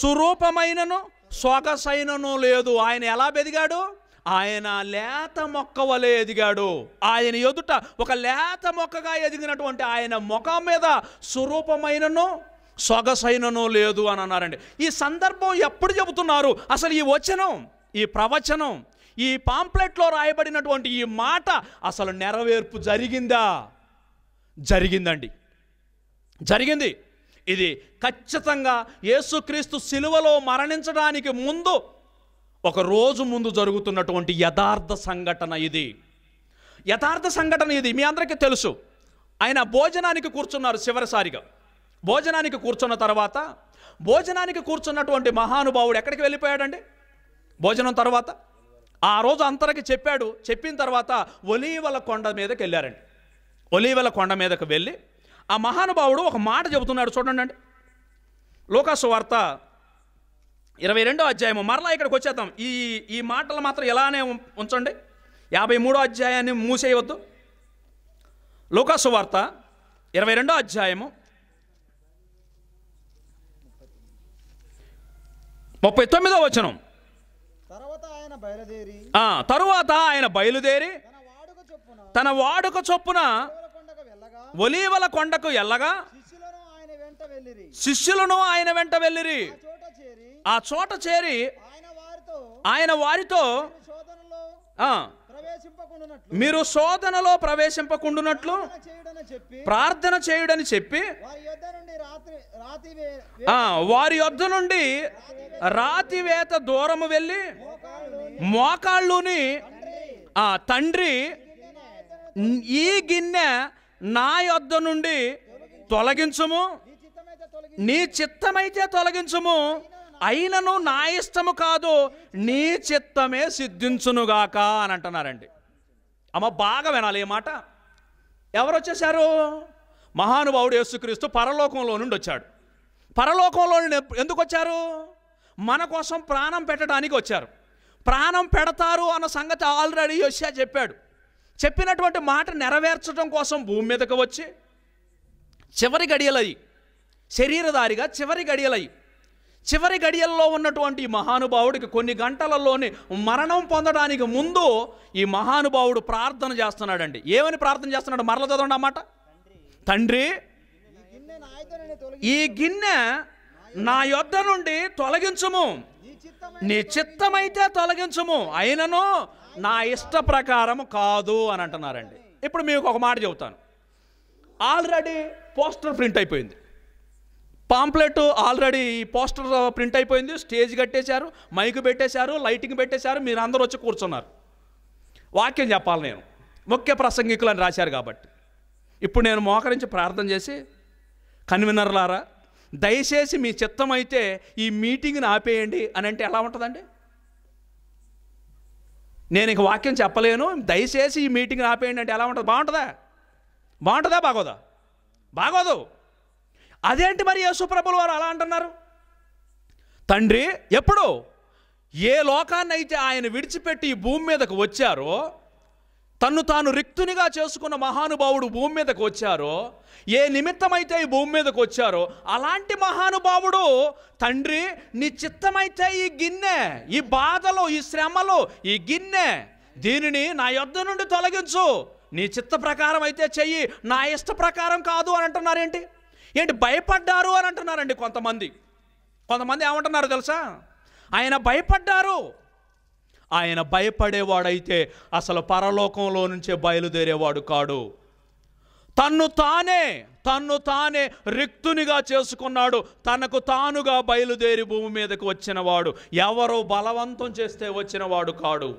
స్వరూపమైనను సొగసైనను లేదు ఆయన ఎలా బెదిగాడు ఆయన లేత మొక్క వలె ఎదిగాడు ఆయన ఎదుట ఒక లేత మొక్కగా ఎదిగినటువంటి ఆయన ముఖం మీద స్వరూపమైనను సొగసైనను లేదు అని అన్నారండి ఈ సందర్భం ఎప్పుడు చెబుతున్నారు అసలు ఈ వచనం ఈ ప్రవచనం ఈ పాంప్లెట్లో రాయబడినటువంటి ఈ మాట అసలు నెరవేర్పు జరిగిందా జరిగిందండి జరిగింది ఇది ఖచ్చితంగా యేసుక్రీస్తు శిలువలో మరణించడానికి ముందు ఒక రోజు ముందు జరుగుతున్నటువంటి యథార్థ సంఘటన ఇది యథార్థ సంఘటన ఇది మీ అందరికీ తెలుసు ఆయన భోజనానికి కూర్చున్నారు చివరిసారిగా భోజనానికి కూర్చున్న తర్వాత భోజనానికి కూర్చున్నటువంటి మహానుభావుడు ఎక్కడికి వెళ్ళిపోయాడండి భోజనం తర్వాత ఆ రోజు అంతరకి చెప్పాడు చెప్పిన తర్వాత ఒలీవల కొండ మీదకి వెళ్ళారండి ఒలీవల కొండ మీదకి వెళ్ళి ఆ మహానుభావుడు ఒక మాట చెబుతున్నాడు చూడండి అండి లోకాసు వార్త ఇరవై రెండో అధ్యాయము మరలా ఇక్కడికి వచ్చేద్దాం ఈ ఈ మాటలు మాత్రం ఎలానే ఉంచండి యాభై మూడో అధ్యాయాన్ని మూసేయవద్దు లోకాసు వార్త ఇరవై రెండో అధ్యాయము ముప్పై తొమ్మిదో వచనం తర్వాత తరువాత ఆయన బయలుదేరి తన వాడుక చొప్పున ఒలీవల కొండకు ఎల్లగా శిష్యులను ఆయన వెంట వెళ్ళిరి ఆ చోట చేరి ఆయన వారితో మీరు శోధనలో ప్రవేశింపకుండునట్లు ప్రార్థన చేయుడని చెప్పి వారి యొద్ నుండి రాతివేత దూరము వెళ్ళి మోకాళ్ళుని ఆ తండ్రి ఈ గిన్నె నా యొద్ద నుండి తొలగించుము నీ చిత్తమైతే తొలగించుము అయినను నా ఇష్టము కాదు నీ చిత్తమే సిద్ధించునుగాక అని అంటున్నారండి అమ్మ బాగా వినాలి ఏ మాట ఎవరు వచ్చేసారు మహానుభావుడు యేసుక్రీస్తు పరలోకంలో నుండి వచ్చాడు పరలోకంలో ఎందుకు వచ్చారు మన కోసం ప్రాణం పెట్టడానికి వచ్చారు ప్రాణం పెడతారు అన్న సంగతి ఆల్రెడీ యోషియా చెప్పాడు చెప్పినటువంటి మాట నెరవేర్చడం కోసం భూమి మీదకు వచ్చి చివరి గడియలయ్యి శరీరదారిగా చివరి గడియలయ్యి చివరి గడియల్లో ఉన్నటువంటి ఈ మహానుభావుడికి కొన్ని గంటలలోనే మరణం పొందడానికి ముందు ఈ మహానుభావుడు ప్రార్థన చేస్తున్నాడండి ఏమని ప్రార్థన చేస్తున్నాడు మరల చదవండి అన్నమాట తండ్రి ఈ గిన్నె నా యొద్ద నుండి తొలగించము నీ చిత్తమైతే తొలగించము అయినను నా ఇష్ట ప్రకారం కాదు అని అంటున్నారండి ఇప్పుడు మీకు ఒక మాట చెబుతాను ఆల్రెడీ పోస్టర్ ప్రింట్ అయిపోయింది పాంప్లెట్ ఆల్రెడీ పోస్టర్ ప్రింట్ అయిపోయింది స్టేజ్ కట్టేశారు మైక్ పెట్టేశారు లైటింగ్ పెట్టేశారు మీరు అందరూ వచ్చి కూర్చున్నారు వాక్యం చెప్పాలి నేను ముఖ్య ప్రసంగికులు అని రాశారు కాబట్టి ఇప్పుడు నేను మోకరించి ప్రార్థన చేసి కన్వీనర్లారా దయచేసి మీ చిత్తం అయితే ఈ మీటింగ్ని ఆపేయండి అని అంటే ఎలా ఉంటుందండి నేను ఇక వాక్యం చెప్పలేను దయచేసి ఈ మీటింగ్ని ఆపేయండి అంటే ఎలా ఉంటుంది బాగుంటుందా బాగుంటుందా బాగోదా బాగోదు అదేంటి మరి యేసుప్రభులు వారు అలా అంటున్నారు తండ్రి ఎప్పుడు ఏ లోకాన్నైతే ఆయన విడిచిపెట్టి ఈ భూమి మీదకు వచ్చారో తన్ను తాను రిక్తునిగా చేసుకున్న మహానుభావుడు భూమి మీదకు వచ్చారో ఏ నిమిత్తమైతే ఈ భూమి మీదకు వచ్చారో అలాంటి మహానుభావుడు తండ్రి నీ చిత్తమైతే ఈ గిన్నె ఈ బాధలు ఈ శ్రమలు ఈ గిన్నె దీనిని నా యొద్ద నుండి తొలగించు నీ చిత్త ప్రకారం అయితే చెయ్యి నా ఇష్ట ప్రకారం కాదు అని అంటున్నారేంటి ఏంటి భయపడ్డారు అని అంటున్నారండి కొంతమంది కొంతమంది ఏమంటున్నారు తెలుసా ఆయన భయపడ్డారు ఆయన భయపడేవాడైతే అసలు పరలోకంలో నుంచే బయలుదేరేవాడు కాడు తన్ను తానే తన్ను తానే రిక్తునిగా చేసుకున్నాడు తనకు తానుగా బయలుదేరి భూమి మీదకు వచ్చినవాడు ఎవరో బలవంతం చేస్తే వచ్చినవాడు కాడు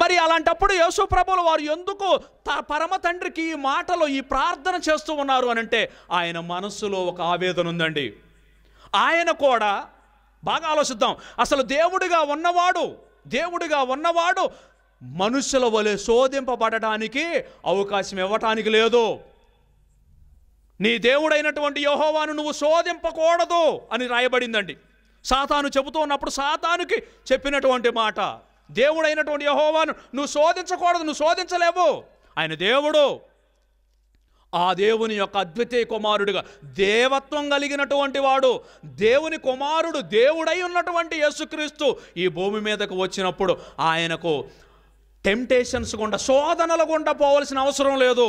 మరి అలాంటప్పుడు యేసు ప్రభులు వారు ఎందుకు పరమ తండ్రికి ఈ మాటలో ఈ ప్రార్థన చేస్తూ ఉన్నారు అని అంటే ఆయన మనస్సులో ఒక ఆవేదన ఉందండి ఆయన కూడా బాగా ఆలోచిద్దాం అసలు దేవుడిగా ఉన్నవాడు దేవుడిగా ఉన్నవాడు మనుషుల వలె శోధింపబడటానికి అవకాశం ఇవ్వటానికి లేదు నీ దేవుడైనటువంటి యహోవాను నువ్వు శోధింపకూడదు అని రాయబడిందండి సాతాను చెబుతూ ఉన్నప్పుడు సాతానుకి చెప్పినటువంటి మాట దేవుడైనటువంటి యహోవాను నువ్వు శోధించకూడదు నువ్వు శోధించలేవు ఆయన దేవుడు ఆ దేవుని యొక్క అద్వితీయ కుమారుడిగా దేవత్వం కలిగినటువంటి వాడు దేవుని కుమారుడు దేవుడై ఉన్నటువంటి యేసుక్రీస్తు ఈ భూమి మీదకు వచ్చినప్పుడు ఆయనకు టెంప్టేషన్స్ గుండా శోధనల గుండా పోవలసిన అవసరం లేదు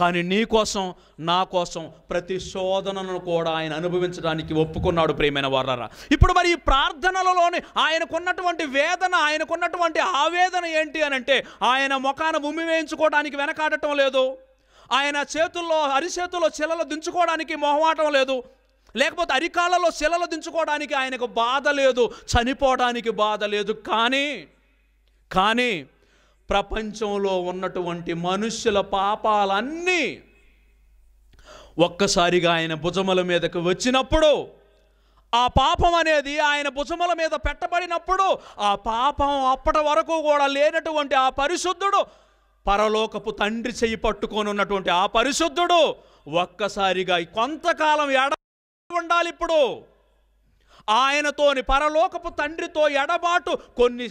కానీ నీ కోసం నా కోసం ప్రతి శోధనను కూడా ఆయన అనుభవించడానికి ఒప్పుకున్నాడు ప్రేమైన వారరా ఇప్పుడు మరి ఈ ప్రార్థనలలోని ఆయనకున్నటువంటి వేదన ఆయనకున్నటువంటి ఆవేదన ఏంటి అని అంటే ఆయన ముఖాన భూమి వేయించుకోవడానికి వెనకాడటం లేదు ఆయన చేతుల్లో అరిచేతుల్లో చిలలు దించుకోవడానికి మొహమాటం లేదు లేకపోతే అరికాలలో శిలలు దించుకోవడానికి ఆయనకు బాధ లేదు చనిపోవడానికి బాధ లేదు కానీ కానీ ప్రపంచంలో ఉన్నటువంటి మనుష్యుల పాపాలన్నీ ఒక్కసారిగా ఆయన భుజముల మీదకు వచ్చినప్పుడు ఆ పాపం అనేది ఆయన భుజముల మీద పెట్టబడినప్పుడు ఆ పాపం అప్పటి వరకు కూడా లేనటువంటి ఆ పరిశుద్ధుడు పరలోకపు తండ్రి చేయి పట్టుకొని ఉన్నటువంటి ఆ పరిశుద్ధుడు ఒక్కసారిగా కొంతకాలం ఎడ ఉండాలి ఇప్పుడు ఆయనతోని పరలోకపు తండ్రితో ఎడబాటు కొన్ని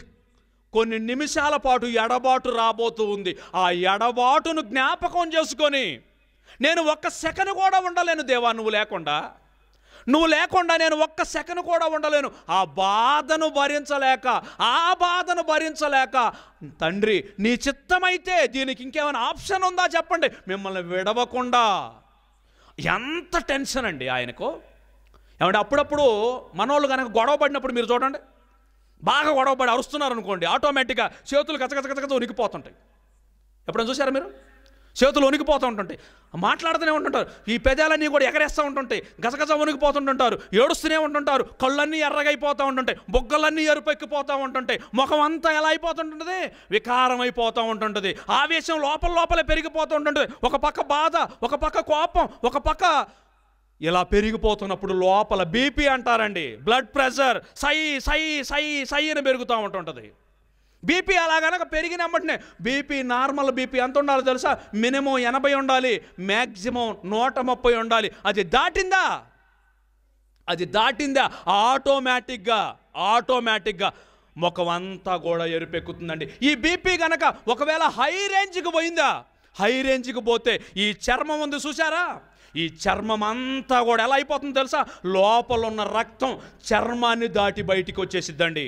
కొన్ని నిమిషాల పాటు ఎడబాటు రాబోతూ ఉంది ఆ ఎడబాటును జ్ఞాపకం చేసుకొని నేను ఒక్క సెకండ్ కూడా ఉండలేను దేవా నువ్వు లేకుండా నువ్వు లేకుండా నేను ఒక్క సెకండ్ కూడా ఉండలేను ఆ బాధను భరించలేక ఆ బాధను భరించలేక తండ్రి నీ చిత్తమైతే దీనికి ఇంకేమైనా ఆప్షన్ ఉందా చెప్పండి మిమ్మల్ని విడవకుండా ఎంత టెన్షన్ అండి ఆయనకు ఏమంటే అప్పుడప్పుడు మనోళ్ళు కనుక గొడవ పడినప్పుడు మీరు చూడండి బాగా గొడవపడి అరుస్తున్నారు అనుకోండి ఆటోమేటిక్గా చేతులు కచకచకచకచ ఉనికిపోతుంటాయి ఎప్పుడైనా చూసారా మీరు చేతులు ఉనికిపోతూ ఉంటుంటాయి మాట్లాడుతూనే ఉంటుంటారు ఈ పెదాలన్నీ కూడా ఎగరేస్తూ ఉంటుంటాయి గసగస ఉనికిపోతుంటుంటారు ఏడుస్తూనే ఉంటుంటారు కళ్ళన్నీ ఎర్రగైపోతూ ఉంటుంటాయి బొగ్గలన్నీ ఎరుపెక్కిపోతూ ఉంటుంటాయి ముఖం అంతా ఎలా అయిపోతుంటుంటుంది వికారం అయిపోతూ ఉంటుంటుంది ఆవేశం లోపల లోపలే పెరిగిపోతూ ఉంటుంటుంది ఒక పక్క బాధ ఒక పక్క కోపం ఒక పక్క ఇలా పెరిగిపోతున్నప్పుడు లోపల బీపీ అంటారండి బ్లడ్ ప్రెషర్ సై సై సై సై అని పెరుగుతూ ఉంటుంటుంది బీపీ అలా కనుక పెరిగినమ్మటనే బీపీ నార్మల్ బీపీ ఎంత ఉండాలి తెలుసా మినిమం ఎనభై ఉండాలి మ్యాక్సిమం నూట ముప్పై ఉండాలి అది దాటిందా అది దాటిందా ఆటోమేటిక్గా ఆటోమేటిక్గా ముఖం అంతా కూడా ఎరుపెక్కుతుందండి ఈ బీపీ కనుక ఒకవేళ హై రేంజ్కి పోయిందా హై రేంజ్కి పోతే ఈ చర్మం ఉంది చూసారా ఈ చర్మం అంతా కూడా ఎలా అయిపోతుందో తెలుసా లోపల ఉన్న రక్తం చర్మాన్ని దాటి బయటికి వచ్చేసిద్దండి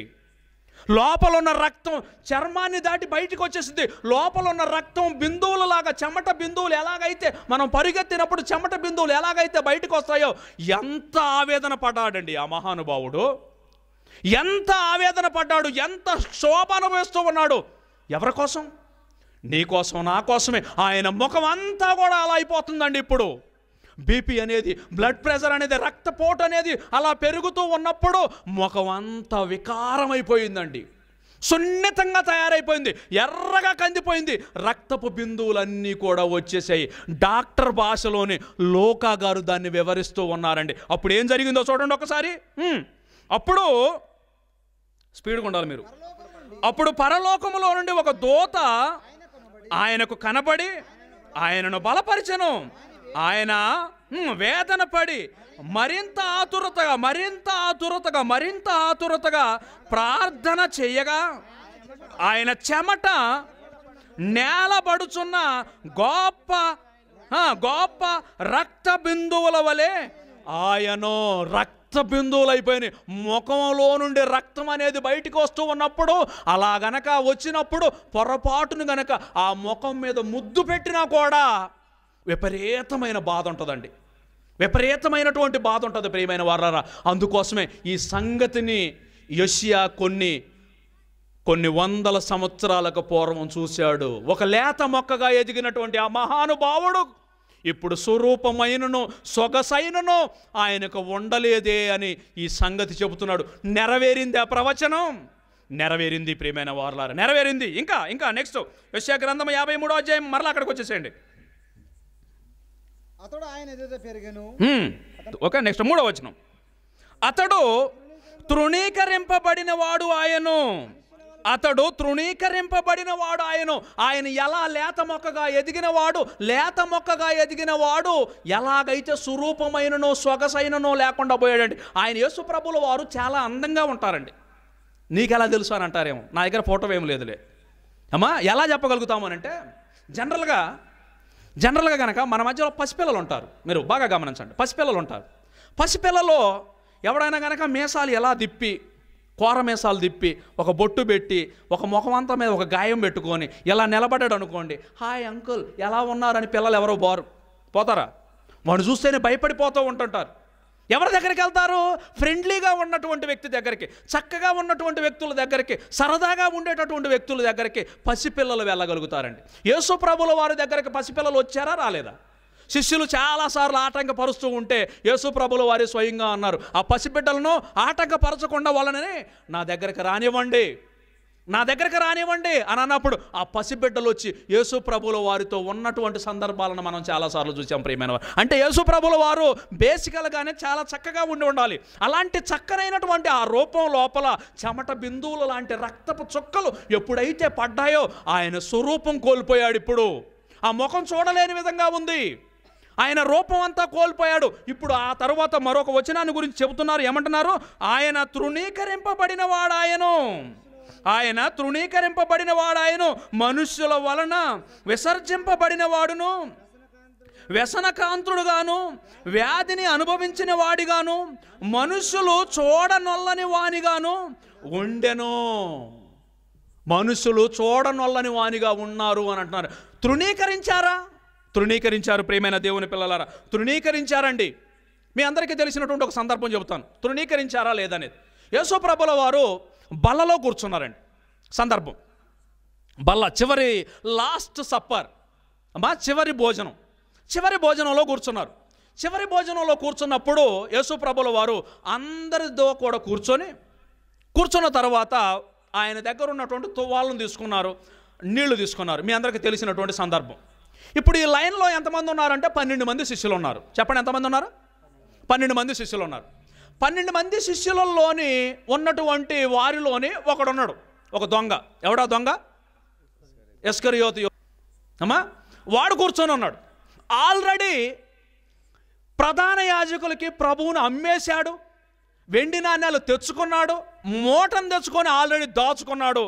లోపల ఉన్న రక్తం చర్మాన్ని దాటి బయటికి వచ్చేసింది లోపల ఉన్న రక్తం బిందువులలాగా చెమట బిందువులు ఎలాగైతే మనం పరిగెత్తినప్పుడు చెమట బిందువులు ఎలాగైతే బయటకు వస్తాయో ఎంత ఆవేదన పడ్డాడండి ఆ మహానుభావుడు ఎంత ఆవేదన పడ్డాడు ఎంత శోభ అనుభవిస్తూ ఉన్నాడు ఎవరి కోసం నీ కోసం నా కోసమే ఆయన ముఖం అంతా కూడా అలా అయిపోతుందండి ఇప్పుడు బీపీ అనేది బ్లడ్ ప్రెషర్ అనేది రక్తపోటు అనేది అలా పెరుగుతూ ఉన్నప్పుడు ముఖం అంతా వికారమైపోయిందండి సున్నితంగా తయారైపోయింది ఎర్రగా కందిపోయింది రక్తపు బిందువులన్నీ కూడా వచ్చేసాయి డాక్టర్ భాషలోని లోకా గారు దాన్ని వివరిస్తూ ఉన్నారండి అప్పుడు ఏం జరిగిందో చూడండి ఒకసారి అప్పుడు స్పీడ్గా ఉండాలి మీరు అప్పుడు పరలోకములో నుండి ఒక దోత ఆయనకు కనబడి ఆయనను బలపరిచను ఆయన వేదన పడి మరింత ఆతురతగా మరింత ఆతురతగా మరింత ఆతురతగా ప్రార్థన చేయగా ఆయన చెమట నేలబడుచున్న గొప్ప గొప్ప రక్త బిందువుల వలె ఆయన రక్త బిందువులు అయిపోయినాయి ముఖంలో నుండి రక్తం అనేది బయటికి వస్తూ ఉన్నప్పుడు అలా గనక వచ్చినప్పుడు పొరపాటును గనక ఆ ముఖం మీద ముద్దు పెట్టినా కూడా విపరీతమైన బాధ ఉంటుందండి విపరీతమైనటువంటి బాధ ఉంటుంది ప్రియమైన వారారా అందుకోసమే ఈ సంగతిని యషియా కొన్ని కొన్ని వందల సంవత్సరాలకు పూర్వం చూశాడు ఒక లేత మొక్కగా ఎదిగినటువంటి ఆ మహానుభావుడు ఇప్పుడు స్వరూపమైనను సొగసైనను ఆయనకు ఉండలేదే అని ఈ సంగతి చెబుతున్నాడు నెరవేరింది ఆ ప్రవచనం నెరవేరింది ప్రియమైన వారలారా నెరవేరింది ఇంకా ఇంకా నెక్స్ట్ యశ్యా గ్రంథం యాభై మూడో అధ్యాయం మరలా అక్కడికి వచ్చేసేయండి అతడు ఆయన పెరిగను ఓకే నెక్స్ట్ మూడో వచనం అతడు తృణీకరింపబడిన వాడు ఆయను అతడు తృణీకరింపబడిన వాడు ఆయన ఆయన ఎలా లేత మొక్కగా ఎదిగినవాడు లేత మొక్కగా ఎదిగినవాడు ఎలాగైతే సురూపమైననో సొగసైననో లేకుండా పోయాడండి ఆయన యేసుప్రభుల వారు చాలా అందంగా ఉంటారండి నీకు ఎలా తెలుసు అని అంటారేమో నా దగ్గర ఫోటో ఏం లేదులే అమ్మా ఎలా చెప్పగలుగుతామనంటే జనరల్గా జనరల్గా కనుక మన మధ్యలో పసిపిల్లలు ఉంటారు మీరు బాగా గమనించండి పసిపిల్లలు ఉంటారు పసిపిల్లలో ఎవడైనా కనుక మేసాలు ఎలా తిప్పి కూర మేసాలు తిప్పి ఒక బొట్టు పెట్టి ఒక ముఖమంతా మీద ఒక గాయం పెట్టుకొని ఇలా నిలబడ్డాడు అనుకోండి హాయ్ అంకుల్ ఎలా ఉన్నారని పిల్లలు ఎవరో బారు పోతారా వాడు చూస్తేనే భయపడిపోతూ ఉంటుంటారు ఎవరి దగ్గరికి వెళ్తారు ఫ్రెండ్లీగా ఉన్నటువంటి వ్యక్తి దగ్గరికి చక్కగా ఉన్నటువంటి వ్యక్తుల దగ్గరికి సరదాగా ఉండేటటువంటి వ్యక్తుల దగ్గరికి పసిపిల్లలు వెళ్ళగలుగుతారండి యేసు ప్రభుల వారి దగ్గరికి పసిపిల్లలు వచ్చారా రాలేదా శిష్యులు చాలాసార్లు ఆటంకపరుస్తూ ఉంటే ప్రభుల వారి స్వయంగా అన్నారు ఆ పసిబిడ్డలను ఆటంకపరచకుండా వాళ్ళని నా దగ్గరికి రానివ్వండి నా దగ్గరకు రానివ్వండి అని అన్నప్పుడు ఆ పసిబిడ్డలు వచ్చి యేసు ప్రభుల వారితో ఉన్నటువంటి సందర్భాలను మనం చాలాసార్లు చూసాం ప్రియమైన అంటే యేసు ప్రభుల వారు బేసికల్గానే చాలా చక్కగా ఉండి ఉండాలి అలాంటి చక్కనైనటువంటి ఆ రూపం లోపల చెమట బిందువులు లాంటి రక్తపు చుక్కలు ఎప్పుడైతే పడ్డాయో ఆయన స్వరూపం కోల్పోయాడు ఇప్పుడు ఆ ముఖం చూడలేని విధంగా ఉంది ఆయన రూపం అంతా కోల్పోయాడు ఇప్పుడు ఆ తర్వాత మరొక వచనాన్ని గురించి చెబుతున్నారు ఏమంటున్నారు ఆయన తృణీకరింపబడిన వాడాయను ఆయన తృణీకరింపబడిన వాడాయను మనుష్యుల వలన విసర్జింపబడిన వాడును వ్యసనకాంతుడుగాను వ్యాధిని అనుభవించిన వాడిగాను మనుషులు చూడనొల్లని వానిగాను ఉండెను మనుషులు చూడనొల్లని వానిగా ఉన్నారు అని అంటున్నారు తృణీకరించారా తృణీకరించారు ప్రేమైన దేవుని పిల్లలారా తృణీకరించారండి మీ అందరికీ తెలిసినటువంటి ఒక సందర్భం చెబుతాను తృణీకరించారా లేదనేది యేసుప్రభుల వారు బల్లలో కూర్చున్నారండి సందర్భం బల్ల చివరి లాస్ట్ సప్పర్ అమ్మా చివరి భోజనం చివరి భోజనంలో కూర్చున్నారు చివరి భోజనంలో కూర్చున్నప్పుడు యేసుప్రభుల వారు అందరితో కూడా కూర్చొని కూర్చున్న తర్వాత ఆయన దగ్గర ఉన్నటువంటి తువ్వాళ్ళను తీసుకున్నారు నీళ్లు తీసుకున్నారు మీ అందరికీ తెలిసినటువంటి సందర్భం ఇప్పుడు ఈ లైన్లో ఎంతమంది ఉన్నారంటే పన్నెండు మంది శిష్యులు ఉన్నారు చెప్పండి ఎంతమంది ఉన్నారు పన్నెండు మంది శిష్యులు ఉన్నారు పన్నెండు మంది శిష్యులలోని ఉన్నటువంటి వారిలోని ఒకడున్నాడు ఒక దొంగ ఎవడా దొంగ యోతి అమ్మా వాడు కూర్చొని ఉన్నాడు ఆల్రెడీ ప్రధాన యాజకులకి ప్రభువును అమ్మేశాడు వెండి నాణ్యాలు తెచ్చుకున్నాడు మూటను తెచ్చుకొని ఆల్రెడీ దాచుకున్నాడు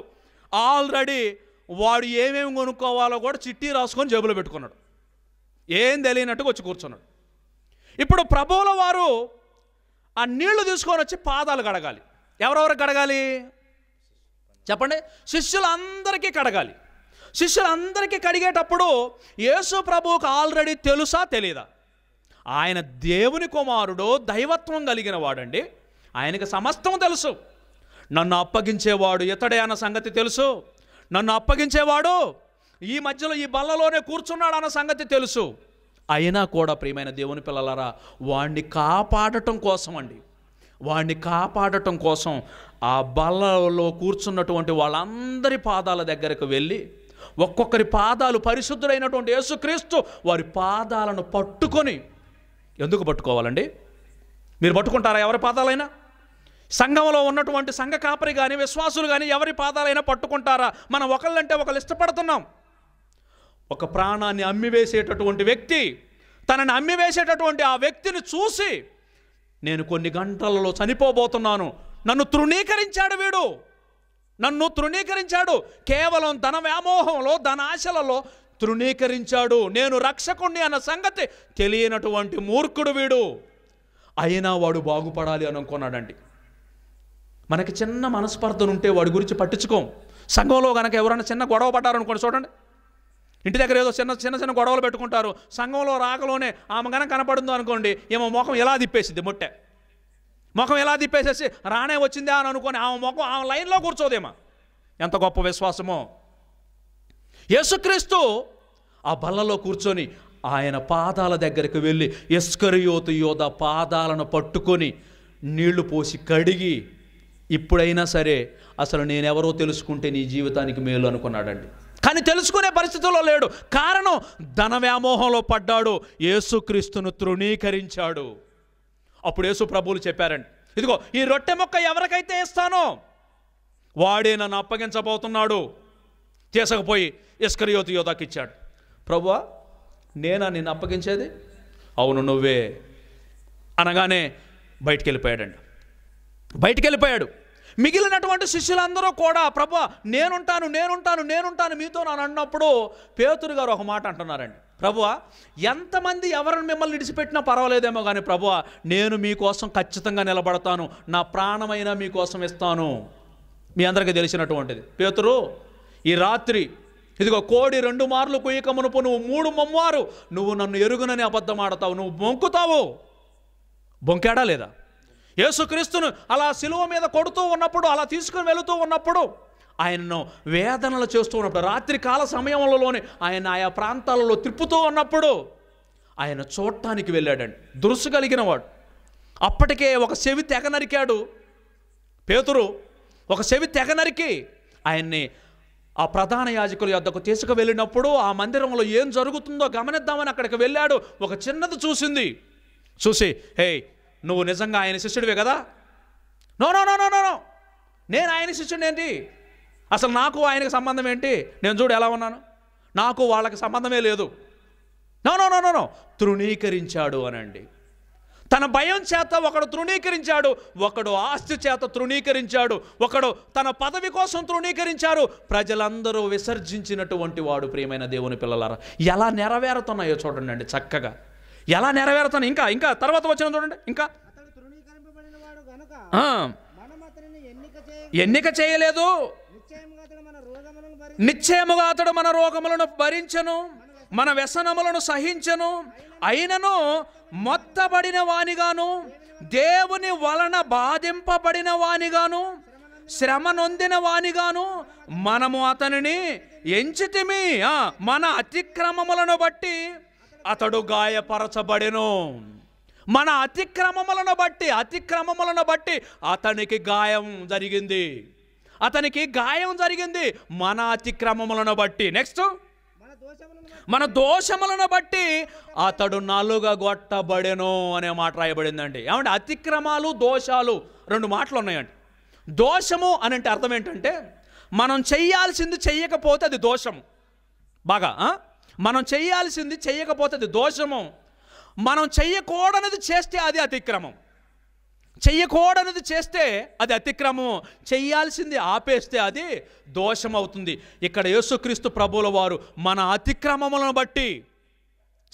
ఆల్రెడీ వాడు ఏమేమి కొనుక్కోవాలో కూడా చిట్టి రాసుకొని జేబులో పెట్టుకున్నాడు ఏం తెలియనట్టుగా వచ్చి కూర్చున్నాడు ఇప్పుడు ప్రభువుల వారు ఆ నీళ్లు తీసుకొని వచ్చి పాదాలు కడగాలి ఎవరెవరికి కడగాలి చెప్పండి శిష్యులందరికీ కడగాలి శిష్యులందరికీ కడిగేటప్పుడు యేసు ప్రభువుకు ఆల్రెడీ తెలుసా తెలీదా ఆయన దేవుని కుమారుడు దైవత్వం కలిగిన వాడండి ఆయనకి సమస్తం తెలుసు నన్ను అప్పగించేవాడు ఇతడే అన్న సంగతి తెలుసు నన్ను అప్పగించేవాడు ఈ మధ్యలో ఈ బల్లలోనే కూర్చున్నాడు అన్న సంగతి తెలుసు అయినా కూడా ప్రియమైన దేవుని పిల్లలారా వాణ్ణి కాపాడటం కోసం అండి వాణ్ణి కాపాడటం కోసం ఆ బల్లలో కూర్చున్నటువంటి వాళ్ళందరి పాదాల దగ్గరకు వెళ్ళి ఒక్కొక్కరి పాదాలు పరిశుద్ధులైనటువంటి యేసుక్రీస్తు వారి పాదాలను పట్టుకొని ఎందుకు పట్టుకోవాలండి మీరు పట్టుకుంటారా ఎవరి పాదాలైనా సంఘంలో ఉన్నటువంటి సంఘ కాపరి కానీ విశ్వాసులు కానీ ఎవరి పాదాలైనా పట్టుకుంటారా మనం ఒకళ్ళంటే ఒకళ్ళు ఇష్టపడుతున్నాం ఒక ప్రాణాన్ని అమ్మివేసేటటువంటి వ్యక్తి తనని అమ్మివేసేటటువంటి ఆ వ్యక్తిని చూసి నేను కొన్ని గంటలలో చనిపోబోతున్నాను నన్ను తృణీకరించాడు వీడు నన్ను తృణీకరించాడు కేవలం ధన వ్యామోహంలో ధన ఆశలలో తృణీకరించాడు నేను రక్షకుణ్ణి అన్న సంగతి తెలియనటువంటి మూర్ఖుడు వీడు అయినా వాడు బాగుపడాలి అని అనుకున్నాడండి మనకి చిన్న మనస్పర్ధలు ఉంటే వాడి గురించి పట్టించుకోం సంఘంలో కనుక ఎవరైనా చిన్న గొడవ పడ్డారనుకోండి చూడండి ఇంటి దగ్గర ఏదో చిన్న చిన్న చిన్న గొడవలు పెట్టుకుంటారు సంఘంలో రాకలోనే ఆమె కనుక కనపడుందో అనుకోండి ఏమో ముఖం ఎలా తిప్పేసిద్ది ముట్టె ముఖం ఎలా తిప్పేసేసి రానే వచ్చిందే అని అనుకొని ఆమె ముఖం ఆమె లైన్లో కూర్చోదేమో ఎంత గొప్ప విశ్వాసమో యేసుక్రీస్తు ఆ బల్లలో కూర్చొని ఆయన పాదాల దగ్గరికి వెళ్ళి ఎస్కరియోతు యోధ పాదాలను పట్టుకొని నీళ్లు పోసి కడిగి ఇప్పుడైనా సరే అసలు నేనెవరో తెలుసుకుంటే నీ జీవితానికి మేలు అనుకున్నాడండి కానీ తెలుసుకునే పరిస్థితుల్లో లేడు కారణం ధన వ్యామోహంలో పడ్డాడు యేసుక్రీస్తును తృణీకరించాడు అప్పుడు యేసు ప్రభువులు చెప్పారండి ఇదిగో ఈ రొట్టె మొక్క ఎవరికైతే ఇస్తానో వాడే నన్ను అప్పగించబోతున్నాడు చేసకపోయి ఇస్కరియోతి యోధాకి ఇచ్చాడు ప్రభువా నేనా నిన్ను అప్పగించేది అవును నువ్వే అనగానే బయటికి వెళ్ళిపోయాడండి బయటికి వెళ్ళిపోయాడు మిగిలినటువంటి శిష్యులందరూ కూడా ప్రభు నేనుంటాను నేనుంటాను నేనుంటాను మీతో నన్ను అన్నప్పుడు పేతురు గారు ఒక మాట అంటున్నారండి ప్రభు ఎంతమంది ఎవరిని మిమ్మల్ని విడిచిపెట్టినా పర్వాలేదేమో కానీ ప్రభు నేను మీకోసం ఖచ్చితంగా నిలబడతాను నా ప్రాణమైనా మీకోసం ఇస్తాను మీ అందరికీ తెలిసినటువంటిది పేతురు ఈ రాత్రి ఇదిగో కోడి రెండు మార్లు కుయ్యక మునుపు నువ్వు మూడు మమ్మారు నువ్వు నన్ను ఎరుగునని అబద్ధం ఆడతావు నువ్వు బొంకుతావు బొంకాడా లేదా యేసుక్రీస్తును అలా సిలువ మీద కొడుతూ ఉన్నప్పుడు అలా తీసుకుని వెళుతూ ఉన్నప్పుడు ఆయనను వేదనలు చేస్తూ ఉన్నప్పుడు రాత్రికాల సమయంలోనే ఆయన ఆయా ప్రాంతాలలో తిప్పుతూ ఉన్నప్పుడు ఆయన చూడటానికి వెళ్ళాడండి దురుసు కలిగిన వాడు అప్పటికే ఒక చెవి తెగ నరికాడు పేతురు ఒక చెవి తెగ నరికి ఆయన్ని ఆ ప్రధాన యాజకుల యొద్దకు తీసుకువెళ్ళినప్పుడు ఆ మందిరంలో ఏం జరుగుతుందో గమనిద్దామని అక్కడికి వెళ్ళాడు ఒక చిన్నది చూసింది చూసి హే నువ్వు నిజంగా ఆయన శిష్యుడివే కదా no no no no no నేను ఆయన శిష్యుడు ఏంటి అసలు నాకు ఆయనకు సంబంధం ఏంటి నేను చూడు ఎలా ఉన్నాను నాకు వాళ్ళకి సంబంధమే లేదు నో నో నో నో తృణీకరించాడు అనండి తన భయం చేత ఒకడు తృణీకరించాడు ఒకడు ఆస్తి చేత తృణీకరించాడు ఒకడు తన పదవి కోసం తృణీకరించారు ప్రజలందరూ విసర్జించినటువంటి వాడు ప్రియమైన దేవుని పిల్లలారా ఎలా నెరవేరుతున్నాయో చూడండి చక్కగా ఎలా నెరవేరుతాను ఇంకా ఇంకా తర్వాత వచ్చిన చూడండి ఇంకా ఎన్నిక చేయలేదు నిశ్చయముగా అతడు మన రోగములను భరించను మన వ్యసనములను సహించను అయినను మొత్తబడిన వానిగాను దేవుని వలన బాధింపబడిన వానిగాను శ్రమ నొందిన వానిగాను మనము అతనిని ఎంచితిమి మన అతిక్రమములను బట్టి అతడు గాయపరచబడెను మన అతిక్రమములను బట్టి అతిక్రమములను బట్టి అతనికి గాయం జరిగింది అతనికి గాయం జరిగింది మన అతిక్రమములను బట్టి నెక్స్ట్ మన దోషములను బట్టి అతడు నలుగగొట్టబడెను అనే మాట రాయబడిందండి ఏమంటే అతిక్రమాలు దోషాలు రెండు మాటలు ఉన్నాయండి దోషము అని అంటే అర్థం ఏంటంటే మనం చెయ్యాల్సింది చెయ్యకపోతే అది దోషము బాగా మనం చేయాల్సింది చేయకపోతే దోషము మనం చెయ్యకూడనిది చేస్తే అది అతిక్రమం చెయ్యకూడనిది చేస్తే అది అతిక్రమం చెయ్యాల్సింది ఆపేస్తే అది దోషమవుతుంది ఇక్కడ యేసుక్రీస్తు ప్రభువుల వారు మన అతిక్రమములను బట్టి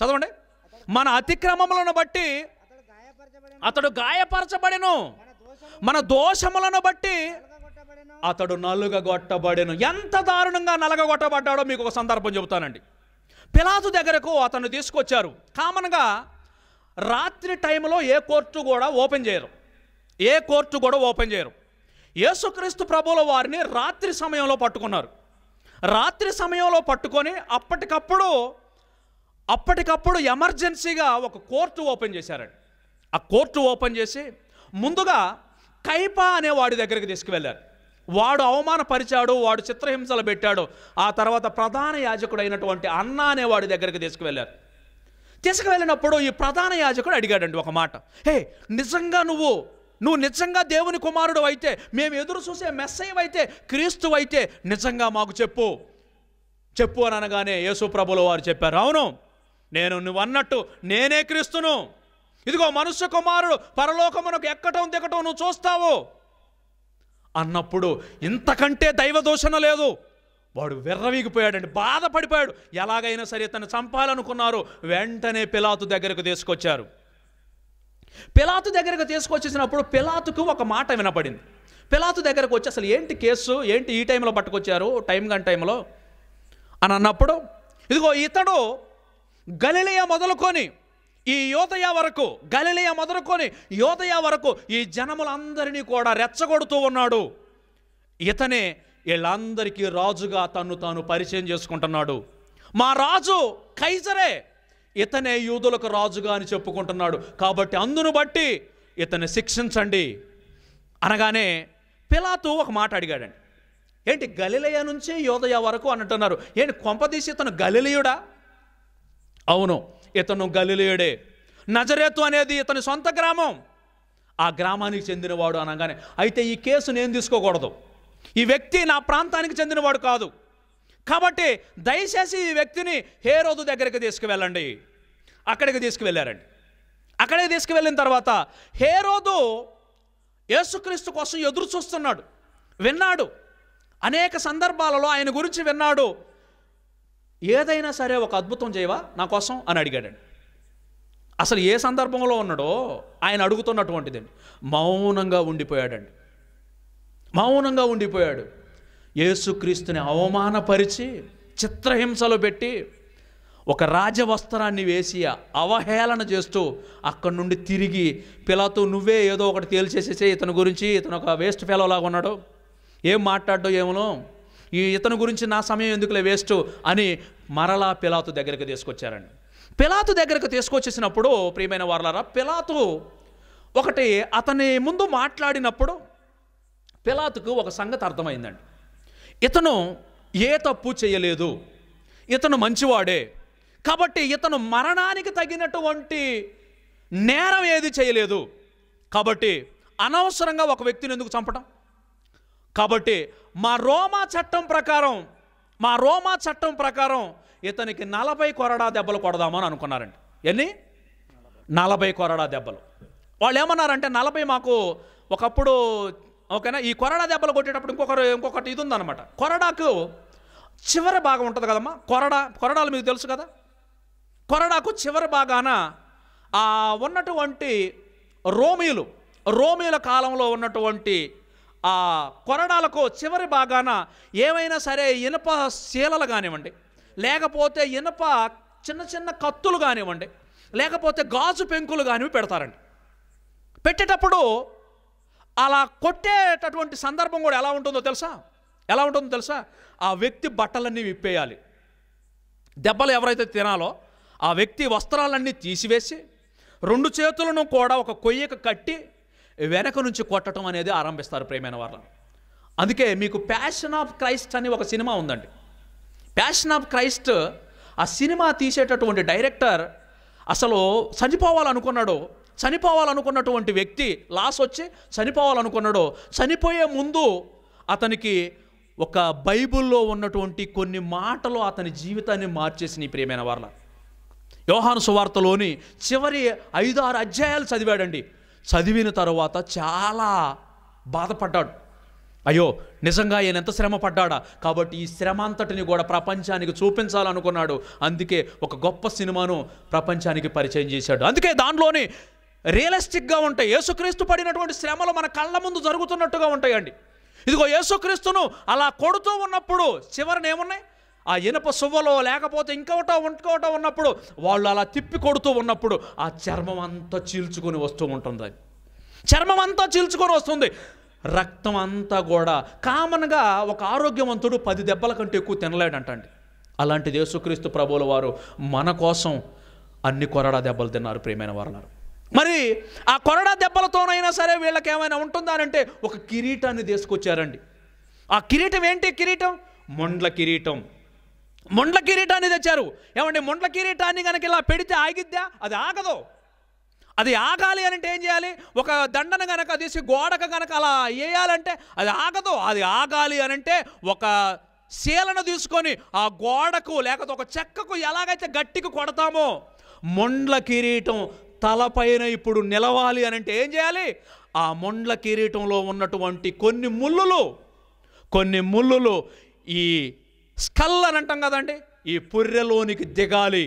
చదవండి మన అతిక్రమములను బట్టి అతడు గాయపరచబడెను మన దోషములను బట్టి అతడు నలుగగొట్టబడెను ఎంత దారుణంగా నలగగొట్టబడ్డాడో మీకు ఒక సందర్భం చెబుతానండి పిలాతు దగ్గరకు అతను తీసుకొచ్చారు కామన్గా రాత్రి టైంలో ఏ కోర్టు కూడా ఓపెన్ చేయరు ఏ కోర్టు కూడా ఓపెన్ చేయరు యేసుక్రీస్తు ప్రభుల వారిని రాత్రి సమయంలో పట్టుకున్నారు రాత్రి సమయంలో పట్టుకొని అప్పటికప్పుడు అప్పటికప్పుడు ఎమర్జెన్సీగా ఒక కోర్టు ఓపెన్ చేశారండి ఆ కోర్టు ఓపెన్ చేసి ముందుగా కైపా అనే వాడి దగ్గరికి తీసుకువెళ్ళారు వాడు అవమానపరిచాడు వాడు చిత్రహింసలు పెట్టాడు ఆ తర్వాత ప్రధాన యాజకుడు అయినటువంటి అన్న వాడి దగ్గరికి తీసుకువెళ్ళారు తీసుకువెళ్ళినప్పుడు ఈ ప్రధాన యాజకుడు అడిగాడండి ఒక మాట హే నిజంగా నువ్వు నువ్వు నిజంగా దేవుని కుమారుడు అయితే మేము ఎదురు చూసే క్రీస్తు అయితే నిజంగా మాకు చెప్పు చెప్పు అని అనగానే యేసు ప్రభులు వారు చెప్పారు అవును నేను నువ్వు అన్నట్టు నేనే క్రీస్తును ఇదిగో మనుష్య కుమారుడు పరలోకమునకు ఎక్కటం దిగటం నువ్వు చూస్తావు అన్నప్పుడు ఇంతకంటే దైవ దోషణ లేదు వాడు వెర్రవీగిపోయాడండి బాధపడిపోయాడు ఎలాగైనా సరే తను చంపాలనుకున్నారు వెంటనే పిలాతు దగ్గరకు తీసుకొచ్చారు పిలాతు దగ్గరకు తీసుకొచ్చేసినప్పుడు పిలాతుకు ఒక మాట వినపడింది పిలాతు దగ్గరకు వచ్చి అసలు ఏంటి కేసు ఏంటి ఈ టైంలో పట్టుకొచ్చారు టైం గంట టైంలో అని అన్నప్పుడు ఇదిగో ఇతడు గలిలయ మొదలుకొని ఈ యోదయ వరకు గలిలయ మొదలుకొని యోదయ వరకు ఈ జనములందరినీ కూడా రెచ్చగొడుతూ ఉన్నాడు ఇతనే వీళ్ళందరికీ రాజుగా తను తాను పరిచయం చేసుకుంటున్నాడు మా రాజు కైజరే ఇతనే యూదులకు రాజుగా అని చెప్పుకుంటున్నాడు కాబట్టి అందును బట్టి ఇతన్ని శిక్షించండి అనగానే పిలాతు ఒక మాట అడిగాడండి ఏంటి గలిలయ నుంచి యోదయ వరకు అని అంటున్నారు ఏంటి కొంపదీసి ఇతను గలిలయుడా అవును ఇతను గలిలేయుడే నజరేతు అనేది ఇతని సొంత గ్రామం ఆ గ్రామానికి చెందినవాడు అనగానే అయితే ఈ కేసు నేను తీసుకోకూడదు ఈ వ్యక్తి నా ప్రాంతానికి చెందినవాడు కాదు కాబట్టి దయచేసి ఈ వ్యక్తిని హేరోదు దగ్గరికి తీసుకువెళ్ళండి అక్కడికి తీసుకువెళ్ళారండి అక్కడికి తీసుకువెళ్ళిన తర్వాత హేరోదు యేసుక్రీస్తు కోసం ఎదురు చూస్తున్నాడు విన్నాడు అనేక సందర్భాలలో ఆయన గురించి విన్నాడు ఏదైనా సరే ఒక అద్భుతం చేయవా నా కోసం అని అడిగాడండి అసలు ఏ సందర్భంలో ఉన్నాడో ఆయన అడుగుతున్నటువంటిదండి మౌనంగా ఉండిపోయాడండి మౌనంగా ఉండిపోయాడు యేసుక్రీస్తుని అవమానపరిచి చిత్రహింసలు పెట్టి ఒక రాజవస్త్రాన్ని వేసి అవహేళన చేస్తూ అక్కడి నుండి తిరిగి పిలాతో నువ్వే ఏదో ఒకటి తేల్చేసేసే ఇతని గురించి ఇతను ఒక వేస్ట్ ఫెలోలాగా ఉన్నాడు ఏం మాట్లాడో ఏమనో ఈ ఇతను గురించి నా సమయం ఎందుకులే వేస్ట్ అని మరలా పిలాతు దగ్గరకు తీసుకొచ్చారండి పిలాతు దగ్గరకు తీసుకొచ్చేసినప్పుడు ప్రియమైన వారలారా పిలాతు ఒకటి అతని ముందు మాట్లాడినప్పుడు పిలాతుకు ఒక సంగతి అర్థమైందండి ఇతను ఏ తప్పు చేయలేదు ఇతను మంచివాడే కాబట్టి ఇతను మరణానికి తగినటువంటి నేరం ఏది చేయలేదు కాబట్టి అనవసరంగా ఒక వ్యక్తిని ఎందుకు చంపడం కాబట్టి మా రోమా చట్టం ప్రకారం మా రోమా చట్టం ప్రకారం ఇతనికి నలభై కొరడా దెబ్బలు కొడదామని అనుకున్నారండి ఎన్ని నలభై కొరడా దెబ్బలు వాళ్ళు ఏమన్నారంటే నలభై మాకు ఒకప్పుడు ఓకేనా ఈ కొరడా దెబ్బలు కొట్టేటప్పుడు ఇంకొకరు ఇంకొకటి ఇది ఉందన్నమాట కొరడాకు చివరి భాగం ఉంటుంది కదమ్మా కొరడా కొరడాలు మీకు తెలుసు కదా కొరడాకు చివరి భాగాన ఉన్నటువంటి రోమీలు రోమీల కాలంలో ఉన్నటువంటి ఆ కొరడాలకు చివరి భాగాన ఏమైనా సరే ఇనప శీలలు కానివ్వండి లేకపోతే ఇనప చిన్న చిన్న కత్తులు కానివ్వండి లేకపోతే గాజు పెంకులు కానివి పెడతారండి పెట్టేటప్పుడు అలా కొట్టేటటువంటి సందర్భం కూడా ఎలా ఉంటుందో తెలుసా ఎలా ఉంటుందో తెలుసా ఆ వ్యక్తి బట్టలన్నీ విప్పేయాలి దెబ్బలు ఎవరైతే తినాలో ఆ వ్యక్తి వస్త్రాలన్నీ తీసివేసి రెండు చేతులను కూడా ఒక కొయ్యకు కట్టి వెనక నుంచి కొట్టడం అనేది ఆరంభిస్తారు ప్రేమైన వాళ్ళని అందుకే మీకు ప్యాషన్ ఆఫ్ క్రైస్ట్ అని ఒక సినిమా ఉందండి ప్యాషన్ ఆఫ్ క్రైస్ట్ ఆ సినిమా తీసేటటువంటి డైరెక్టర్ అసలు చనిపోవాలనుకున్నాడు చనిపోవాలనుకున్నటువంటి వ్యక్తి లాస్ వచ్చి చనిపోవాలనుకున్నాడు చనిపోయే ముందు అతనికి ఒక బైబిల్లో ఉన్నటువంటి కొన్ని మాటలు అతని జీవితాన్ని మార్చేసినాయి ప్రియమైన వాళ్ళ యోహాను సువార్తలోని చివరి ఐదారు అధ్యాయాలు చదివాడండి చదివిన తర్వాత చాలా బాధపడ్డాడు అయ్యో నిజంగా ఈయన ఎంత శ్రమ పడ్డా కాబట్టి ఈ శ్రమ అంతటిని కూడా ప్రపంచానికి చూపించాలనుకున్నాడు అందుకే ఒక గొప్ప సినిమాను ప్రపంచానికి పరిచయం చేశాడు అందుకే దానిలోని రియలిస్టిక్గా ఉంటాయి యేసుక్రీస్తు పడినటువంటి శ్రమలు మన కళ్ళ ముందు జరుగుతున్నట్టుగా ఉంటాయండి ఇదిగో యేసుక్రీస్తును అలా కొడుతూ ఉన్నప్పుడు చివరిని ఏమున్నాయి ఆ ఇనప సువ్వలో లేకపోతే ఇంకోటో ఇంకోటో ఉన్నప్పుడు వాళ్ళు అలా తిప్పి కొడుతూ ఉన్నప్పుడు ఆ చర్మం అంతా చీల్చుకొని వస్తూ ఉంటుంది చర్మం అంతా చీల్చుకొని వస్తుంది రక్తం అంతా కూడా కామన్గా ఒక ఆరోగ్యవంతుడు పది దెబ్బల కంటే ఎక్కువ తినలేడంటండి అలాంటి యేసుక్రీస్తు ప్రభువుల వారు మన కోసం అన్ని కొరడా దెబ్బలు తిన్నారు ప్రియమైన వారు మరి ఆ కొరడా దెబ్బలతోనైనా సరే వీళ్ళకి ఏమైనా ఉంటుందా అంటే ఒక కిరీటాన్ని తీసుకొచ్చారండి ఆ కిరీటం ఏంటి కిరీటం మొండ్ల కిరీటం మొండ్ల కిరీటాన్ని తెచ్చారు ఏమంటే ముండ్ల కిరీటాన్ని కనుక ఇలా పెడితే ఆగిద్దా అది ఆగదు అది ఆగాలి అంటే ఏం చేయాలి ఒక దండను కనుక తీసి గోడక కనుక అలా వేయాలంటే అది ఆగదు అది ఆగాలి అనంటే ఒక శీలను తీసుకొని ఆ గోడకు లేకపోతే ఒక చెక్కకు ఎలాగైతే గట్టికి కొడతామో మొండ్ల కిరీటం తలపైన ఇప్పుడు నిలవాలి అనంటే ఏం చేయాలి ఆ మొండ్ల కిరీటంలో ఉన్నటువంటి కొన్ని ముళ్ళులు కొన్ని ముళ్ళులు ఈ స్కల్ అని అంటాం కదండి ఈ పుర్రెలోనికి దిగాలి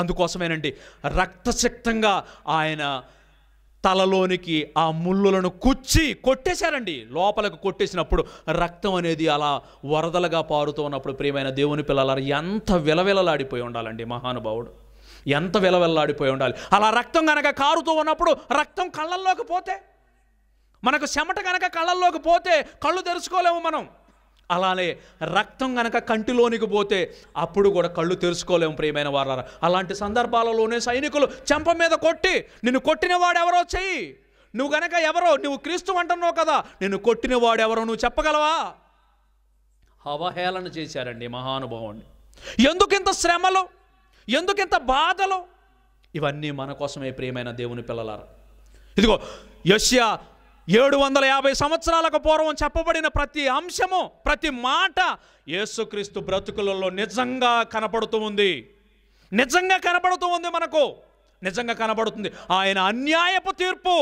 అందుకోసమేనండి రక్తశక్తంగా ఆయన తలలోనికి ఆ ముళ్ళులను కుచ్చి కొట్టేశారండి లోపలకు కొట్టేసినప్పుడు రక్తం అనేది అలా వరదలుగా పారుతూ ఉన్నప్పుడు ప్రియమైన దేవుని పిల్లలారు ఎంత విలవిలలాడిపోయి ఉండాలండి మహానుభావుడు ఎంత విలవిల్లాడిపోయి ఉండాలి అలా రక్తం కనుక కారుతూ ఉన్నప్పుడు రక్తం కళ్ళల్లోకి పోతే మనకు చెమట కనుక కళ్ళల్లోకి పోతే కళ్ళు తెరుచుకోలేము మనం అలానే రక్తం గనక కంటిలోనికి పోతే అప్పుడు కూడా కళ్ళు తెరుచుకోలేము ప్రియమైన వారు అలాంటి సందర్భాలలోనే సైనికులు చెంప మీద కొట్టి నిన్ను కొట్టిన వాడు ఎవరో చెయ్యి నువ్వు గనక ఎవరో నువ్వు క్రీస్తు అంటున్నావు కదా నిన్ను కొట్టిన వాడు ఎవరో నువ్వు చెప్పగలవా అవహేళన చేశారండి మహానుభావుణ్ణి ఎందుకింత శ్రమలు ఎందుకింత బాధలు ఇవన్నీ మన కోసమే ప్రియమైన దేవుని పిల్లలారా ఇదిగో యష్యా ఏడు వందల యాభై సంవత్సరాలకు పూర్వం చెప్పబడిన ప్రతి అంశము ప్రతి మాట యేసుక్రీస్తు బ్రతుకులలో నిజంగా కనపడుతూ ఉంది నిజంగా కనబడుతూ ఉంది మనకు నిజంగా కనబడుతుంది ఆయన అన్యాయపు తీర్పు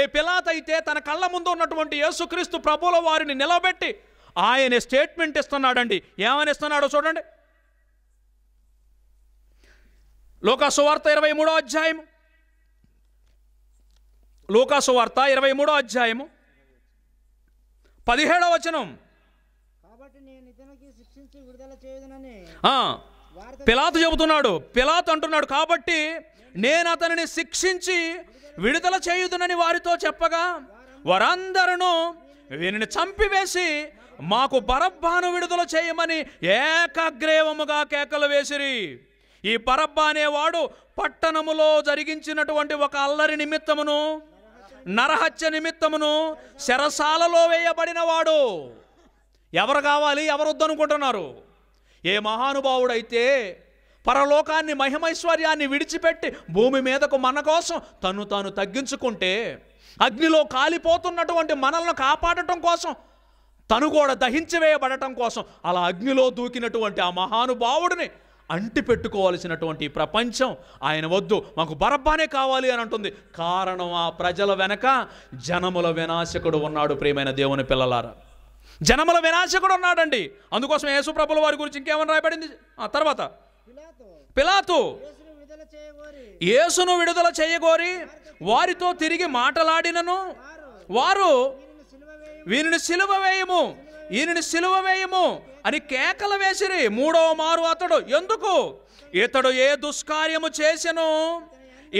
ఏ పిలాతైతే తన కళ్ళ ముందు ఉన్నటువంటి యేసుక్రీస్తు ప్రభుల వారిని నిలబెట్టి ఆయన స్టేట్మెంట్ ఇస్తున్నాడండి ఏమని ఇస్తున్నాడో చూడండి లోకాసువార్త ఇరవై మూడో అధ్యాయం లూకాసు వార్త ఇరవై మూడో అధ్యాయము పదిహేడో వచనం పిలాత్ చెబుతున్నాడు పిలాత్ అంటున్నాడు కాబట్టి నేను అతనిని శిక్షించి విడుదల చేయుదునని వారితో చెప్పగా వారందరూ వీనిని చంపివేసి మాకు పరబ్బాను విడుదల చేయమని ఏకగ్రేవముగా కేకలు వేసిరి ఈ పరబ్బా అనేవాడు పట్టణములో జరిగించినటువంటి ఒక అల్లరి నిమిత్తమును నరహత్య నిమిత్తమును శరసాలలో వేయబడినవాడు ఎవరు కావాలి ఎవరు వద్దనుకుంటున్నారు ఏ మహానుభావుడైతే పరలోకాన్ని మహిమైశ్వర్యాన్ని విడిచిపెట్టి భూమి మీదకు మన కోసం తను తాను తగ్గించుకుంటే అగ్నిలో కాలిపోతున్నటువంటి మనల్ని కాపాడటం కోసం తను కూడా వేయబడటం కోసం అలా అగ్నిలో దూకినటువంటి ఆ మహానుభావుడిని అంటి పెట్టుకోవాల్సినటువంటి ప్రపంచం ఆయన వద్దు మాకు బరబ్బానే కావాలి అని అంటుంది కారణం ఆ ప్రజల వెనక జనముల వినాశకుడు ఉన్నాడు ప్రియమైన దేవుని పిల్లలారా జనముల వినాశకుడు ఉన్నాడండి అందుకోసం యేసు ప్రభుల వారి గురించి ఇంకేమని రాయబడింది ఆ తర్వాత పిలాతు యేసును విడుదల చేయగోరి వారితో తిరిగి మాటలాడినను వారు వీరిని సిలువ వేయము ఈయనని సిలువ వేయము అని కేకలు వేసిరి మూడో మారు అతడు ఎందుకు ఇతడు ఏ దుష్కార్యము చేసెను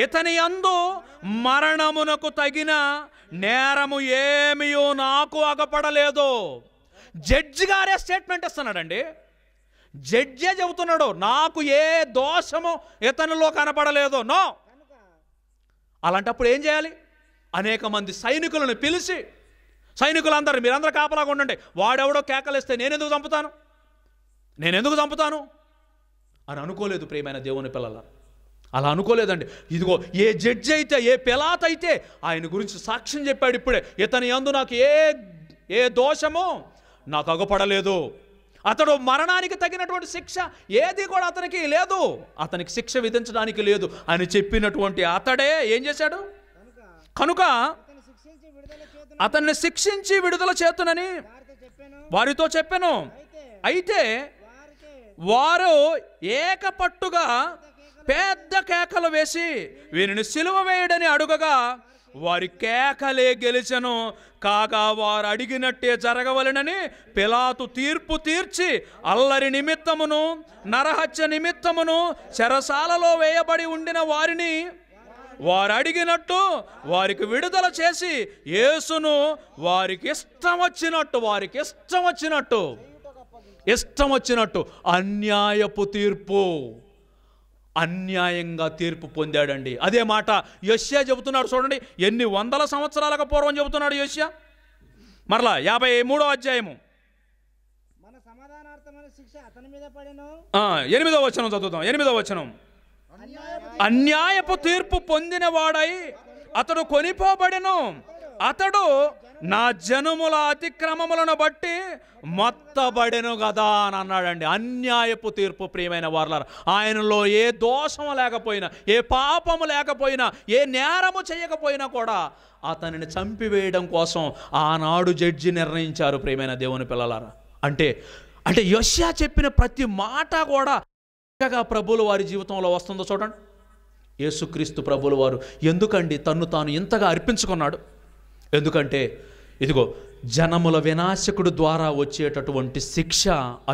ఇతని అందు మరణమునకు తగిన నేరము ఏమియో నాకు అగపడలేదు జడ్జి గారే స్టేట్మెంట్ ఇస్తున్నాడండి జడ్జే చెబుతున్నాడు నాకు ఏ దోషము ఇతనిలో కనపడలేదు నో అలాంటప్పుడు ఏం చేయాలి అనేక మంది సైనికులను పిలిచి సైనికులందరూ మీరందరూ కాపలాగా ఉండండి వాడెవడో కేకలేస్తే నేనెందుకు చంపుతాను నేనెందుకు చంపుతాను అని అనుకోలేదు ప్రేమైన దేవుని పిల్లల అలా అనుకోలేదండి ఇదిగో ఏ జడ్జి అయితే ఏ పిలాత్ అయితే ఆయన గురించి సాక్ష్యం చెప్పాడు ఇప్పుడే ఇతని అందు నాకు ఏ ఏ దోషము నాకు అగపడలేదు అతడు మరణానికి తగినటువంటి శిక్ష ఏది కూడా అతనికి లేదు అతనికి శిక్ష విధించడానికి లేదు అని చెప్పినటువంటి అతడే ఏం చేశాడు కనుక అతన్ని శిక్షించి విడుదల చేతునని వారితో చెప్పాను అయితే వారు ఏకపట్టుగా పెద్ద కేకలు వేసి వీరిని సిలువ వేయడని అడుగగా వారి కేకలే గెలిచను కాగా వారు అడిగినట్టే జరగవలనని పిలాతు తీర్పు తీర్చి అల్లరి నిమిత్తమును నరహత్య నిమిత్తమును చెరసాలలో వేయబడి ఉండిన వారిని వారు అడిగినట్టు వారికి విడుదల చేసి యేసును వారికి ఇష్టం వచ్చినట్టు వారికి ఇష్టం వచ్చినట్టు ఇష్టం వచ్చినట్టు అన్యాయపు తీర్పు అన్యాయంగా తీర్పు పొందాడండి అదే మాట యష్యా చెబుతున్నాడు చూడండి ఎన్ని వందల సంవత్సరాలకు పూర్వం చెబుతున్నాడు యష్యా మరలా యాభై మూడో అధ్యాయము ఎనిమిదో వచనం చదువుతాం ఎనిమిదో వచనం అన్యాయపు తీర్పు పొందినవాడై అతడు కొనిపోబడెను అతడు నా జనముల అతిక్రమములను బట్టి మొత్తబడెను కదా అని అన్నాడండి అన్యాయపు తీర్పు ప్రియమైన వార్లర్ ఆయనలో ఏ దోషము లేకపోయినా ఏ పాపము లేకపోయినా ఏ నేరము చేయకపోయినా కూడా అతనిని చంపివేయడం కోసం ఆనాడు జడ్జి నిర్ణయించారు ప్రియమైన దేవుని పిల్లలారా అంటే అంటే యశ్యా చెప్పిన ప్రతి మాట కూడా చక్కగా ప్రభువుల వారి జీవితంలో వస్తుందో చూడండి యేసుక్రీస్తు ప్రభుల వారు ఎందుకండి తన్ను తాను ఇంతగా అర్పించుకున్నాడు ఎందుకంటే ఇదిగో జనముల వినాశకుడు ద్వారా వచ్చేటటువంటి శిక్ష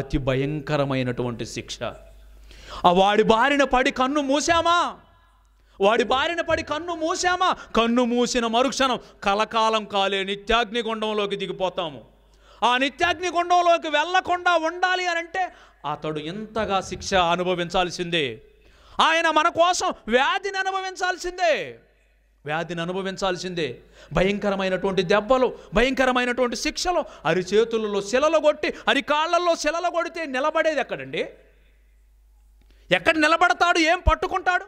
అతి భయంకరమైనటువంటి శిక్ష ఆ వాడి బారిన పడి కన్ను మూసామా వాడి బారిన పడి కన్ను మూసామా కన్ను మూసిన మరుక్షణం కలకాలం కాలే నిత్యాగ్నిగుండంలోకి దిగిపోతాము ఆ నిత్యాగ్నిగుండంలోకి వెళ్లకుండా ఉండాలి అని అంటే అతడు ఎంతగా శిక్ష అనుభవించాల్సిందే ఆయన మన కోసం వ్యాధిని అనుభవించాల్సిందే వ్యాధిని అనుభవించాల్సిందే భయంకరమైనటువంటి దెబ్బలు భయంకరమైనటువంటి శిక్షలు అరి చేతులలో శిలలు కొట్టి అరికాళ్లలో శిలలు కొడితే నిలబడేది ఎక్కడండి ఎక్కడ నిలబడతాడు ఏం పట్టుకుంటాడు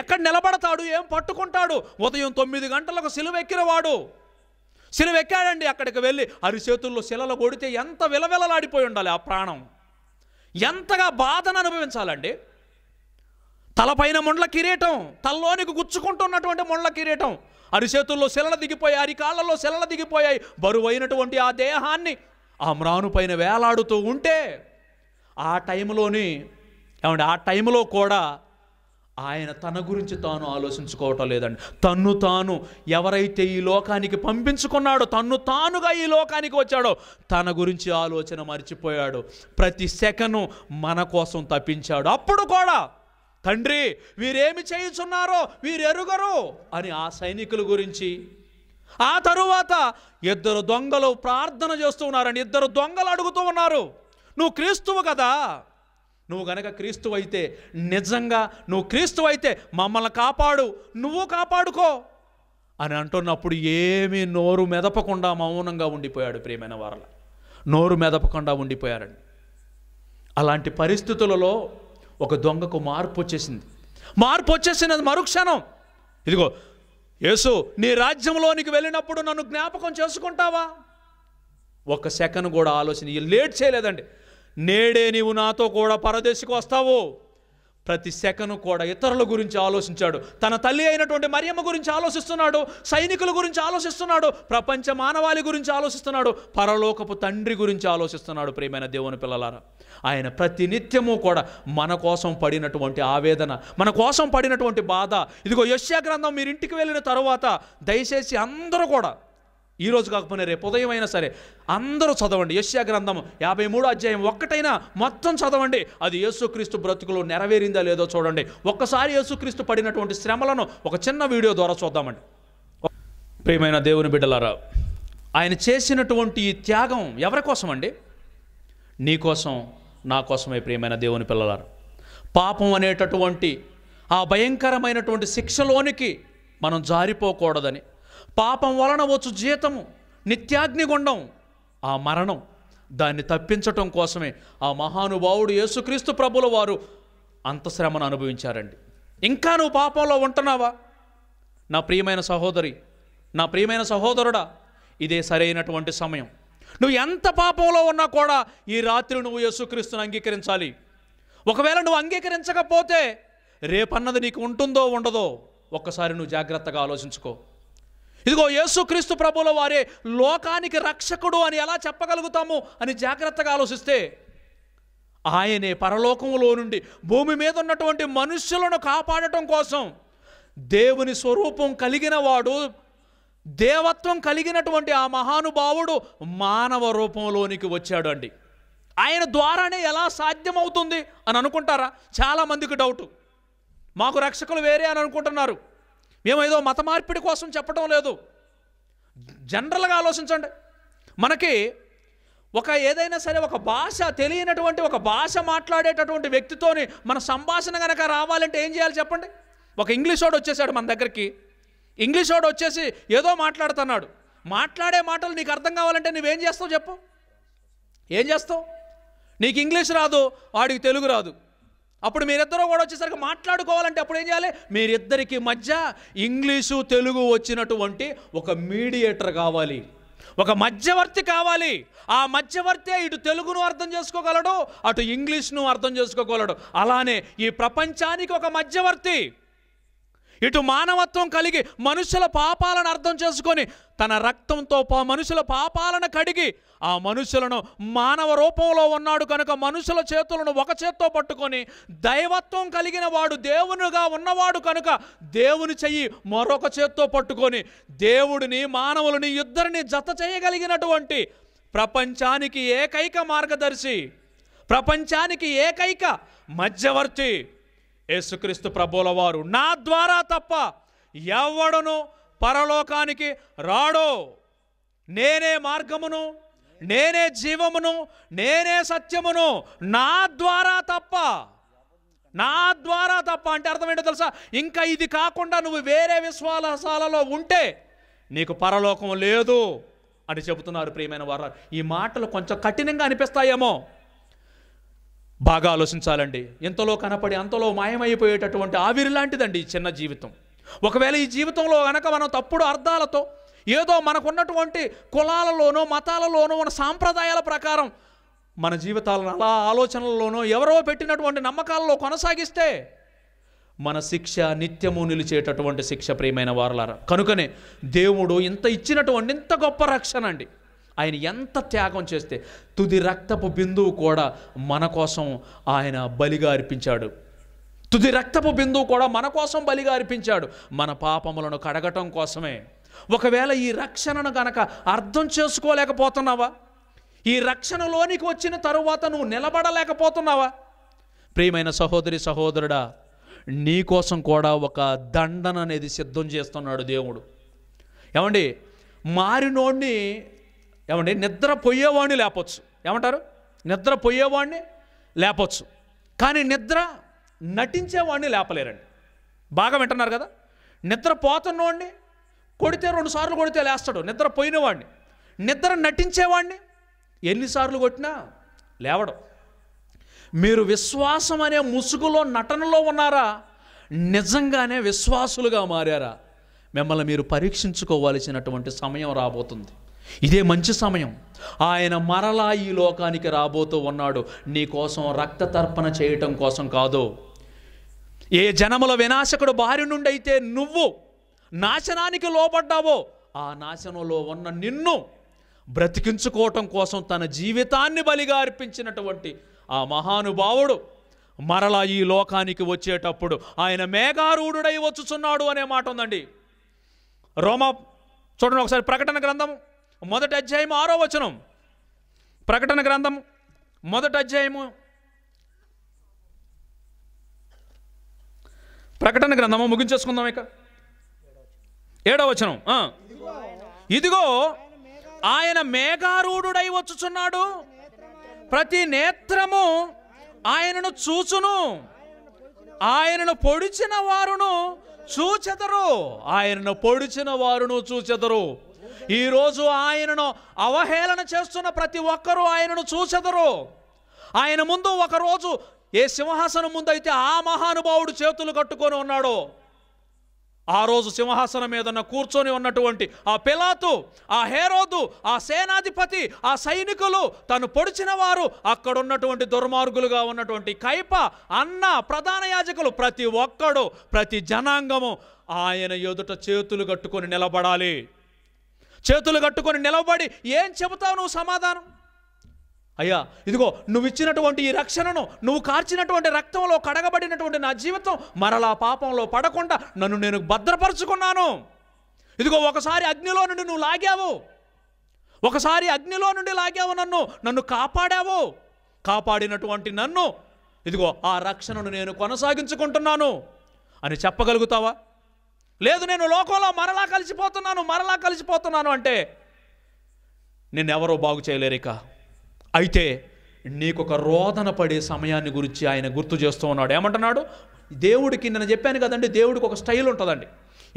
ఎక్కడ నిలబడతాడు ఏం పట్టుకుంటాడు ఉదయం తొమ్మిది గంటలకు సిలువెక్కినవాడు సిలువెక్కాడండి అక్కడికి వెళ్ళి అరి చేతుల్లో శిలలు కొడితే ఎంత విలవిలలాడిపోయి ఉండాలి ఆ ప్రాణం ఎంతగా బాధను అనుభవించాలండి తలపైన మొండ్ల కిరీటం తలలోనికి గుచ్చుకుంటున్నటువంటి మొండ్ల కిరీటం అరిచేతుల్లో శిలలు దిగిపోయాయి అరికాళ్ళలో శిలలు దిగిపోయాయి బరువైనటువంటి ఆ దేహాన్ని అమ్రాను పైన వేలాడుతూ ఉంటే ఆ టైంలోని ఏమంటే ఆ టైంలో కూడా ఆయన తన గురించి తాను ఆలోచించుకోవటం లేదండి తన్ను తాను ఎవరైతే ఈ లోకానికి పంపించుకున్నాడో తన్ను తానుగా ఈ లోకానికి వచ్చాడో తన గురించి ఆలోచన మర్చిపోయాడు ప్రతి సెకను మన కోసం తప్పించాడు అప్పుడు కూడా తండ్రి వీరేమి చేయుచున్నారో వీరెరుగరు అని ఆ సైనికుల గురించి ఆ తరువాత ఇద్దరు దొంగలు ప్రార్థన చేస్తూ ఉన్నారండి ఇద్దరు దొంగలు అడుగుతూ ఉన్నారు నువ్వు క్రీస్తువు కదా నువ్వు గనక క్రీస్తు అయితే నిజంగా నువ్వు క్రీస్తు అయితే మమ్మల్ని కాపాడు నువ్వు కాపాడుకో అని అంటున్నప్పుడు ఏమీ నోరు మెదపకుండా మౌనంగా ఉండిపోయాడు ప్రియమైన వారల నోరు మెదపకుండా ఉండిపోయారండి అలాంటి పరిస్థితులలో ఒక దొంగకు మార్పు వచ్చేసింది మార్పు వచ్చేసినది మరుక్షణం ఇదిగో యేసు నీ రాజ్యంలోనికి వెళ్ళినప్పుడు నన్ను జ్ఞాపకం చేసుకుంటావా ఒక సెకండ్ కూడా ఆలోచన లేట్ చేయలేదండి నేడే నీవు నాతో కూడా పరదేశికి వస్తావు ప్రతి సెకను కూడా ఇతరుల గురించి ఆలోచించాడు తన తల్లి అయినటువంటి మరియమ్మ గురించి ఆలోచిస్తున్నాడు సైనికుల గురించి ఆలోచిస్తున్నాడు ప్రపంచ మానవాళి గురించి ఆలోచిస్తున్నాడు పరలోకపు తండ్రి గురించి ఆలోచిస్తున్నాడు ప్రియమైన దేవుని పిల్లలారా ఆయన ప్రతి నిత్యము కూడా మన కోసం పడినటువంటి ఆవేదన మన కోసం పడినటువంటి బాధ ఇదిగో యశ్యా గ్రంథం మీరు ఇంటికి వెళ్ళిన తర్వాత దయచేసి అందరూ కూడా ఈ రోజు కాకపోయినా రేపు ఉదయం అయినా సరే అందరూ చదవండి యశ్యా గ్రంథం యాభై మూడు అధ్యాయం ఒక్కటైనా మొత్తం చదవండి అది యేసుక్రీస్తు బ్రతుకులో నెరవేరిందా లేదో చూడండి ఒక్కసారి యేసుక్రీస్తు పడినటువంటి శ్రమలను ఒక చిన్న వీడియో ద్వారా చూద్దామండి ప్రియమైన దేవుని బిడ్డలారా ఆయన చేసినటువంటి ఈ త్యాగం ఎవరి కోసం అండి నీ కోసం నా కోసమే ప్రియమైన దేవుని పిల్లలారా పాపం అనేటటువంటి ఆ భయంకరమైనటువంటి శిక్షలోనికి మనం జారిపోకూడదని పాపం వలన వచ్చు జీతము నిత్యాగ్నిగుండం ఆ మరణం దాన్ని తప్పించటం కోసమే ఆ మహానుభావుడు యేసుక్రీస్తు ప్రభుల వారు అంత శ్రమను అనుభవించారండి ఇంకా నువ్వు పాపంలో ఉంటున్నావా నా ప్రియమైన సహోదరి నా ప్రియమైన సహోదరుడా ఇదే సరైనటువంటి సమయం నువ్వు ఎంత పాపంలో ఉన్నా కూడా ఈ రాత్రి నువ్వు యేసుక్రీస్తుని అంగీకరించాలి ఒకవేళ నువ్వు అంగీకరించకపోతే రేపన్నది నీకు ఉంటుందో ఉండదో ఒక్కసారి నువ్వు జాగ్రత్తగా ఆలోచించుకో ఇదిగో యేసుక్రీస్తు ప్రభుల వారే లోకానికి రక్షకుడు అని ఎలా చెప్పగలుగుతాము అని జాగ్రత్తగా ఆలోచిస్తే ఆయనే పరలోకంలో నుండి భూమి మీద ఉన్నటువంటి మనుష్యులను కాపాడటం కోసం దేవుని స్వరూపం కలిగిన వాడు దేవత్వం కలిగినటువంటి ఆ మహానుభావుడు మానవ రూపంలోనికి వచ్చాడు అండి ఆయన ద్వారానే ఎలా సాధ్యమవుతుంది అని అనుకుంటారా చాలామందికి డౌటు మాకు రక్షకులు వేరే అని అనుకుంటున్నారు మేము ఏదో మత మార్పిడి కోసం చెప్పడం లేదు జనరల్గా ఆలోచించండి మనకి ఒక ఏదైనా సరే ఒక భాష తెలియనటువంటి ఒక భాష మాట్లాడేటటువంటి వ్యక్తితోని మన సంభాషణ కనుక రావాలంటే ఏం చేయాలి చెప్పండి ఒక ఇంగ్లీష్ వాడు వచ్చేసాడు మన దగ్గరికి ఇంగ్లీష్ వాడు వచ్చేసి ఏదో మాట్లాడుతున్నాడు మాట్లాడే మాటలు నీకు అర్థం కావాలంటే నువ్వేం చేస్తావు చెప్పు ఏం చేస్తావు నీకు ఇంగ్లీష్ రాదు వాడికి తెలుగు రాదు అప్పుడు మీరిద్దరూ కూడా వచ్చేసరికి మాట్లాడుకోవాలంటే అప్పుడు ఏం చేయాలి మీరిద్దరికి మధ్య ఇంగ్లీషు తెలుగు వచ్చినటువంటి ఒక మీడియేటర్ కావాలి ఒక మధ్యవర్తి కావాలి ఆ మధ్యవర్తి ఇటు తెలుగును అర్థం చేసుకోగలడు అటు ఇంగ్లీష్ను అర్థం చేసుకోగలడు అలానే ఈ ప్రపంచానికి ఒక మధ్యవర్తి ఇటు మానవత్వం కలిగి మనుషుల పాపాలను అర్థం చేసుకొని తన రక్తంతో పా మనుషుల పాపాలను కడిగి ఆ మనుషులను మానవ రూపంలో ఉన్నాడు కనుక మనుషుల చేతులను ఒక చేత్తో పట్టుకొని దైవత్వం కలిగిన వాడు దేవునిగా ఉన్నవాడు కనుక దేవుని చెయ్యి మరొక చేత్తో పట్టుకొని దేవుడిని మానవులని ఇద్దరిని జత చేయగలిగినటువంటి ప్రపంచానికి ఏకైక మార్గదర్శి ప్రపంచానికి ఏకైక మధ్యవర్తి యేసుక్రీస్తు ప్రభుల వారు నా ద్వారా తప్ప ఎవడను పరలోకానికి రాడో నేనే మార్గమును నేనే జీవమును నేనే సత్యమును నా ద్వారా తప్ప నా ద్వారా తప్ప అంటే అర్థమేంటో తెలుసా ఇంకా ఇది కాకుండా నువ్వు వేరే విశ్వాసాలలో ఉంటే నీకు పరలోకం లేదు అని చెబుతున్నారు ప్రియమైన వారు ఈ మాటలు కొంచెం కఠినంగా అనిపిస్తాయేమో బాగా ఆలోచించాలండి ఎంతలో కనపడి అంతలో మాయమైపోయేటటువంటి ఆవిరి లాంటిదండి ఈ చిన్న జీవితం ఒకవేళ ఈ జీవితంలో కనుక మనం తప్పుడు అర్థాలతో ఏదో మనకున్నటువంటి కులాలలోనో మతాలలోనో మన సాంప్రదాయాల ప్రకారం మన జీవితాలను అలా ఆలోచనలలోనో ఎవరో పెట్టినటువంటి నమ్మకాలలో కొనసాగిస్తే మన శిక్ష నిత్యము నిలిచేటటువంటి శిక్ష ప్రియమైన వారులారా కనుకనే దేవుడు ఇంత ఇచ్చినటువంటి ఇంత గొప్ప రక్షణ అండి ఆయన ఎంత త్యాగం చేస్తే తుది రక్తపు బిందువు కూడా మన కోసం ఆయన బలిగా అర్పించాడు తుది రక్తపు బిందువు కూడా మన కోసం బలిగా అర్పించాడు మన పాపములను కడగటం కోసమే ఒకవేళ ఈ రక్షణను గనక అర్థం చేసుకోలేకపోతున్నావా ఈ రక్షణలోనికి వచ్చిన తరువాత నువ్వు నిలబడలేకపోతున్నావా ప్రియమైన సహోదరి సహోదరుడా నీ కోసం కూడా ఒక దండన అనేది సిద్ధం చేస్తున్నాడు దేవుడు ఏమండి మారినోడిని ఏమండి నిద్రపోయేవాడిని లేపొచ్చు ఏమంటారు నిద్రపోయేవాడిని లేపొచ్చు కానీ నిద్ర నటించేవాడిని లేపలేరండి బాగా వింటున్నారు కదా నిద్రపోతున్నవాడిని కొడితే రెండు సార్లు కొడితే లేస్తాడు నిద్రపోయినవాడిని నిద్ర నటించేవాడిని ఎన్నిసార్లు కొట్టినా లేవడం మీరు విశ్వాసం అనే ముసుగులో నటనలో ఉన్నారా నిజంగానే విశ్వాసులుగా మారారా మిమ్మల్ని మీరు పరీక్షించుకోవాల్సినటువంటి సమయం రాబోతుంది ఇదే మంచి సమయం ఆయన మరలా ఈ లోకానికి రాబోతూ ఉన్నాడు నీ కోసం రక్త తర్పణ చేయటం కోసం కాదు ఏ జనముల వినాశకుడు బారి నుండి అయితే నువ్వు నాశనానికి లోపడ్డావో ఆ నాశనంలో ఉన్న నిన్ను బ్రతికించుకోవటం కోసం తన జీవితాన్ని బలిగా అర్పించినటువంటి ఆ మహానుభావుడు మరలా ఈ లోకానికి వచ్చేటప్పుడు ఆయన మేఘారూఢుడై వచ్చుచున్నాడు అనే మాట ఉందండి రోమ చూడండి ఒకసారి ప్రకటన గ్రంథం మొదటి అధ్యాయము ఆరో వచనం ప్రకటన గ్రంథం మొదటి అధ్యాయము ప్రకటన గ్రంథము ముగించేసుకుందాం ఇక ఏడో వచనం ఇదిగో ఆయన మేఘారూఢుడై వచ్చుచున్నాడు ప్రతి నేత్రము ఆయనను చూచును ఆయనను పొడిచిన వారును చూచెదరు ఆయనను పొడిచిన వారును చూచెదరు ఈరోజు ఆయనను అవహేళన చేస్తున్న ప్రతి ఒక్కరూ ఆయనను చూసెదరు ఆయన ముందు ఒకరోజు ఏ సింహాసనం ముందు అయితే ఆ మహానుభావుడు చేతులు కట్టుకొని ఉన్నాడో ఆ రోజు సింహాసనం మీద కూర్చొని ఉన్నటువంటి ఆ పిలాతు ఆ హేరోదు ఆ సేనాధిపతి ఆ సైనికులు తను పొడిచిన వారు అక్కడున్నటువంటి దుర్మార్గులుగా ఉన్నటువంటి కైప అన్న ప్రధాన యాజకులు ప్రతి ఒక్కడు ప్రతి జనాంగము ఆయన ఎదుట చేతులు కట్టుకొని నిలబడాలి చేతులు కట్టుకొని నిలవబడి ఏం చెబుతావు నువ్వు సమాధానం అయ్యా ఇదిగో నువ్వు ఇచ్చినటువంటి ఈ రక్షణను నువ్వు కార్చినటువంటి రక్తంలో కడగబడినటువంటి నా జీవితం మరలా పాపంలో పడకుండా నన్ను నేను భద్రపరుచుకున్నాను ఇదిగో ఒకసారి అగ్నిలో నుండి నువ్వు లాగావు ఒకసారి అగ్నిలో నుండి లాగావు నన్ను నన్ను కాపాడావు కాపాడినటువంటి నన్ను ఇదిగో ఆ రక్షణను నేను కొనసాగించుకుంటున్నాను అని చెప్పగలుగుతావా లేదు నేను లోకంలో మరలా కలిసిపోతున్నాను మరలా కలిసిపోతున్నాను అంటే నిన్నెవరో బాగు చేయలేరిక అయితే నీకు ఒక రోదన పడే సమయాన్ని గురించి ఆయన గుర్తు చేస్తూ ఉన్నాడు ఏమంటున్నాడు దేవుడికి నేను చెప్పాను కదండి దేవుడికి ఒక స్టైల్ ఉంటుందండి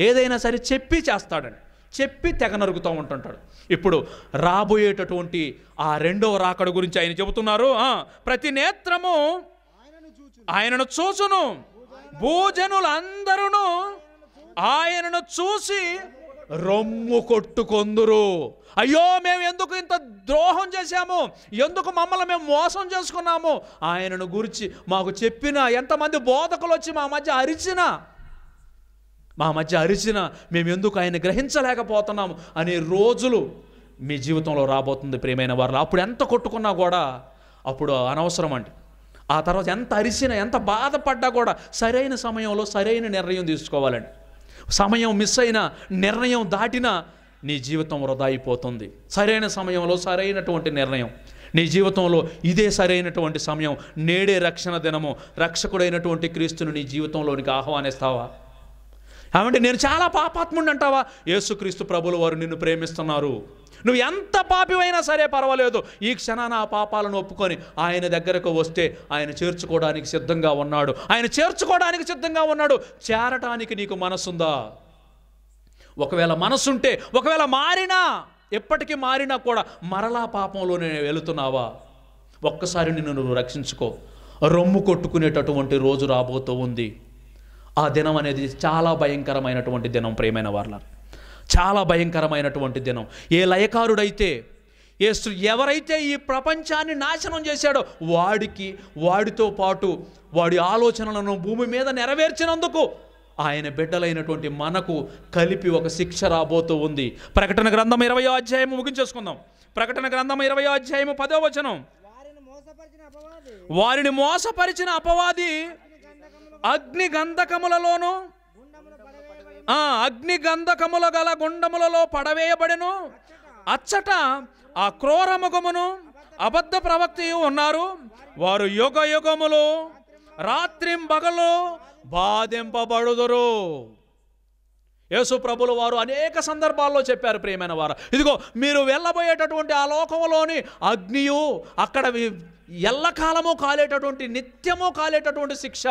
ఏదైనా సరే చెప్పి చేస్తాడండి చెప్పి తెగ నరుగుతూ ఉంటుంటాడు ఇప్పుడు రాబోయేటటువంటి ఆ రెండవ రాకడ గురించి ఆయన చెబుతున్నారు ప్రతి నేత్రము ఆయనను చూచును భోజనులందరూ ఆయనను చూసి రొమ్ము కొట్టుకొందురు అయ్యో మేము ఎందుకు ఇంత ద్రోహం చేశాము ఎందుకు మమ్మల్ని మేము మోసం చేసుకున్నాము ఆయనను గురించి మాకు చెప్పిన ఎంతమంది బోధకులు వచ్చి మా మధ్య అరిచిన మా మధ్య అరిచిన మేము ఎందుకు ఆయన గ్రహించలేకపోతున్నాము అనే రోజులు మీ జీవితంలో రాబోతుంది ప్రియమైన వారు అప్పుడు ఎంత కొట్టుకున్నా కూడా అప్పుడు అనవసరం అండి ఆ తర్వాత ఎంత అరిసినా ఎంత బాధపడ్డా కూడా సరైన సమయంలో సరైన నిర్ణయం తీసుకోవాలండి సమయం మిస్ అయిన నిర్ణయం దాటినా నీ జీవితం వృధా అయిపోతుంది సరైన సమయంలో సరైనటువంటి నిర్ణయం నీ జీవితంలో ఇదే సరైనటువంటి సమయం నేడే రక్షణ దినము రక్షకుడైనటువంటి క్రీస్తును నీ జీవితంలోనికి ఆహ్వానిస్తావా ఏమంటే నేను చాలా పాపాత్ముడు అంటావా యేసుక్రీస్తు ప్రభులు వారు నిన్ను ప్రేమిస్తున్నారు నువ్వు ఎంత పాపివైనా సరే పర్వాలేదు ఈ క్షణాన ఆ పాపాలను ఒప్పుకొని ఆయన దగ్గరకు వస్తే ఆయన చేర్చుకోవడానికి సిద్ధంగా ఉన్నాడు ఆయన చేర్చుకోవడానికి సిద్ధంగా ఉన్నాడు చేరటానికి నీకు మనసుందా ఒకవేళ మనసుంటే ఒకవేళ మారినా ఎప్పటికీ మారినా కూడా మరలా పాపంలోనే వెళుతున్నావా ఒక్కసారి నిన్ను నువ్వు రక్షించుకో రొమ్ము కొట్టుకునేటటువంటి రోజు రాబోతూ ఉంది ఆ దినం అనేది చాలా భయంకరమైనటువంటి దినం ప్రేమైన వార్ల చాలా భయంకరమైనటువంటి దినం ఏ లయకారుడైతే ఏసు ఎవరైతే ఈ ప్రపంచాన్ని నాశనం చేశాడో వాడికి వాడితో పాటు వాడి ఆలోచనలను భూమి మీద నెరవేర్చినందుకు ఆయన బిడ్డలైనటువంటి మనకు కలిపి ఒక శిక్ష రాబోతూ ఉంది ప్రకటన గ్రంథం ఇరవై అధ్యాయము ముగించేసుకుందాం ప్రకటన గ్రంథం ఇరవై అధ్యాయము పదో వచనం వారిని మోసపరిచిన అపవాది అగ్ని గంధకములలోనూ ఆ అగ్ని గంధకముల గల గుండములలో పడవేయబడెను అచ్చట ఆ క్రోరముఖమును అబద్ధ ప్రవక్తి ఉన్నారు వారు యుగ యుగములు బగలు బాధింపబడుదురు యేసు ప్రభులు వారు అనేక సందర్భాల్లో చెప్పారు ప్రియమైన వారు ఇదిగో మీరు వెళ్ళబోయేటటువంటి ఆ లోకంలోని అగ్నియు అక్కడ ఎల్లకాలము కాలేటటువంటి నిత్యము కాలేటటువంటి శిక్ష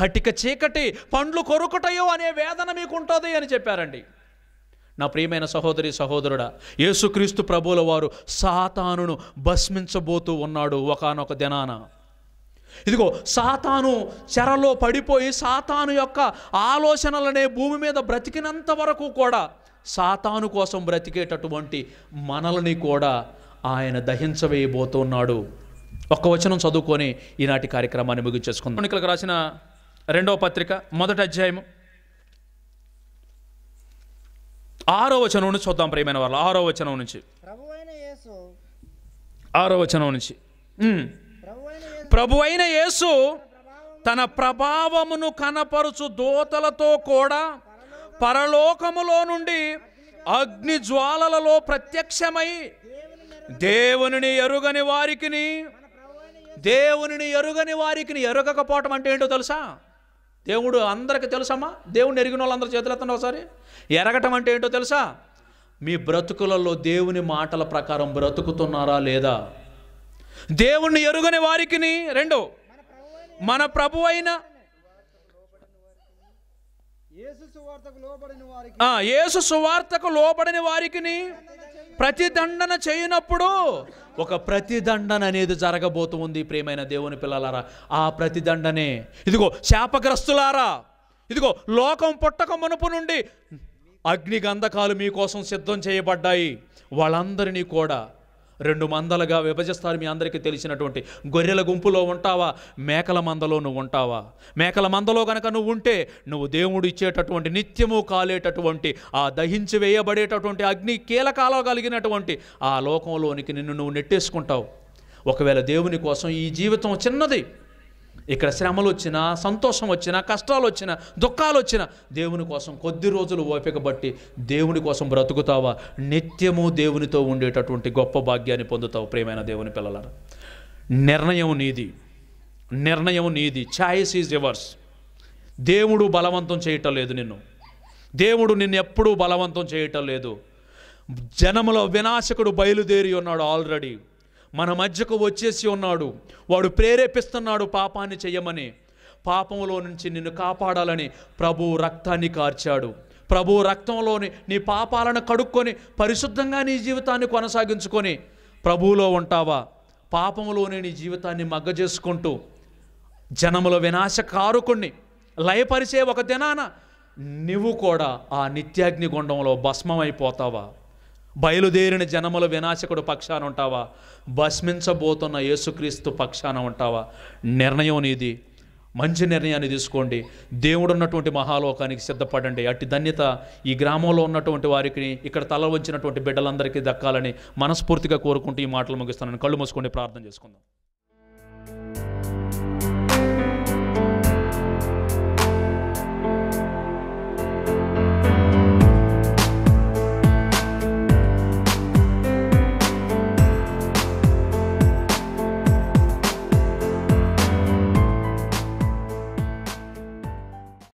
కటిక చీకటి పండ్లు కొరుకుటయో అనే వేదన మీకుంటుంది అని చెప్పారండి నా ప్రియమైన సహోదరి సహోదరుడా యేసుక్రీస్తు ప్రభువుల వారు సాతానును భస్మించబోతూ ఉన్నాడు ఒకనొక దినాన ఇదిగో సాతాను చెరలో పడిపోయి సాతాను యొక్క ఆలోచనలనే భూమి మీద బ్రతికినంత వరకు కూడా సాతాను కోసం బ్రతికేటటువంటి మనల్ని కూడా ఆయన దహించవేయబోతున్నాడు ఒక్క వచనం చదువుకొని ఈనాటి కార్యక్రమాన్ని ముగించేసుకుందాం రాసిన రెండవ పత్రిక మొదటి అధ్యాయము ఆరో వచనం నుంచి చూద్దాం ప్రియమైన వాళ్ళు ఆరో వచనం నుంచి ఆరో వచనం నుంచి ప్రభు అయిన యేసు తన ప్రభావమును కనపరుచు దోతలతో కూడా పరలోకములో నుండి అగ్ని జ్వాలలలో ప్రత్యక్షమై దేవునిని ఎరుగని వారికి దేవునిని ఎరుగని వారికి ఎరగకపోవటం అంటే ఏంటో తెలుసా దేవుడు అందరికీ తెలుసమ్మా దేవుడిని ఎరిగిన వాళ్ళందరూ చేతులెత్తండి ఒకసారి ఎరగటం అంటే ఏంటో తెలుసా మీ బ్రతుకులలో దేవుని మాటల ప్రకారం బ్రతుకుతున్నారా లేదా దేవుణ్ణి ఎరుగని వారికి రెండు మన ప్రభు అయిన యేసు సువార్తకు లోబడిన వారికి ప్రతిదండన చేయనప్పుడు ఒక ప్రతిదండన అనేది జరగబోతుంది ప్రేమైన దేవుని పిల్లలారా ఆ ప్రతిదండనే ఇదిగో శాపగ్రస్తులారా ఇదిగో లోకం పుట్టక మునుపు నుండి అగ్ని గంధకాలు మీకోసం సిద్ధం చేయబడ్డాయి వాళ్ళందరినీ కూడా రెండు మందలుగా విభజిస్తారు మీ అందరికీ తెలిసినటువంటి గొర్రెల గుంపులో ఉంటావా మేకల మందలో నువ్వు ఉంటావా మేకల మందలో కనుక నువ్వు ఉంటే నువ్వు దేవుడు ఇచ్చేటటువంటి నిత్యము కాలేటటువంటి ఆ దహించి వేయబడేటటువంటి అగ్ని కీలకాలు కలిగినటువంటి ఆ లోకంలోనికి నిన్ను నువ్వు నెట్టేసుకుంటావు ఒకవేళ దేవుని కోసం ఈ జీవితం చిన్నది ఇక్కడ శ్రమలు వచ్చినా సంతోషం వచ్చినా కష్టాలు వచ్చినా దుఃఖాలు వచ్చినా దేవుని కోసం కొద్ది రోజులు ఓపిక బట్టి దేవుని కోసం బ్రతుకుతావా నిత్యము దేవునితో ఉండేటటువంటి గొప్ప భాగ్యాన్ని పొందుతావు ప్రేమైన దేవుని పిల్లలారా నిర్ణయం నీది నిర్ణయం నీది ఛాయిస్ ఈజ్ రివర్స్ దేవుడు బలవంతం చేయటం లేదు నిన్ను దేవుడు నిన్ను ఎప్పుడూ బలవంతం చేయటం లేదు జనములో వినాశకుడు బయలుదేరి ఉన్నాడు ఆల్రెడీ మన మధ్యకు వచ్చేసి ఉన్నాడు వాడు ప్రేరేపిస్తున్నాడు పాపాన్ని చేయమని పాపంలో నుంచి నిన్ను కాపాడాలని ప్రభు రక్తాన్ని కార్చాడు ప్రభు రక్తంలోని నీ పాపాలను కడుక్కొని పరిశుద్ధంగా నీ జీవితాన్ని కొనసాగించుకొని ప్రభువులో ఉంటావా పాపంలోనే నీ జీవితాన్ని మగ్గజేసుకుంటూ జనముల కారుకుని లయపరిచే ఒక దినాన నువ్వు కూడా ఆ నిత్యాగ్నిగుండంలో భస్మమైపోతావా బయలుదేరిన జనముల వినాశకుడు పక్షాన ఉంటావా భస్మించబోతున్న యేసుక్రీస్తు పక్షాన ఉంటావా నిర్ణయం నీది మంచి నిర్ణయాన్ని తీసుకోండి దేవుడు ఉన్నటువంటి మహాలోకానికి సిద్ధపడండి అట్టి ధన్యత ఈ గ్రామంలో ఉన్నటువంటి వారికి ఇక్కడ తల వంచినటువంటి బిడ్డలందరికీ దక్కాలని మనస్ఫూర్తిగా కోరుకుంటూ ఈ మాటలు ముగిస్తానని కళ్ళు మూసుకొని ప్రార్థన చేసుకుందాం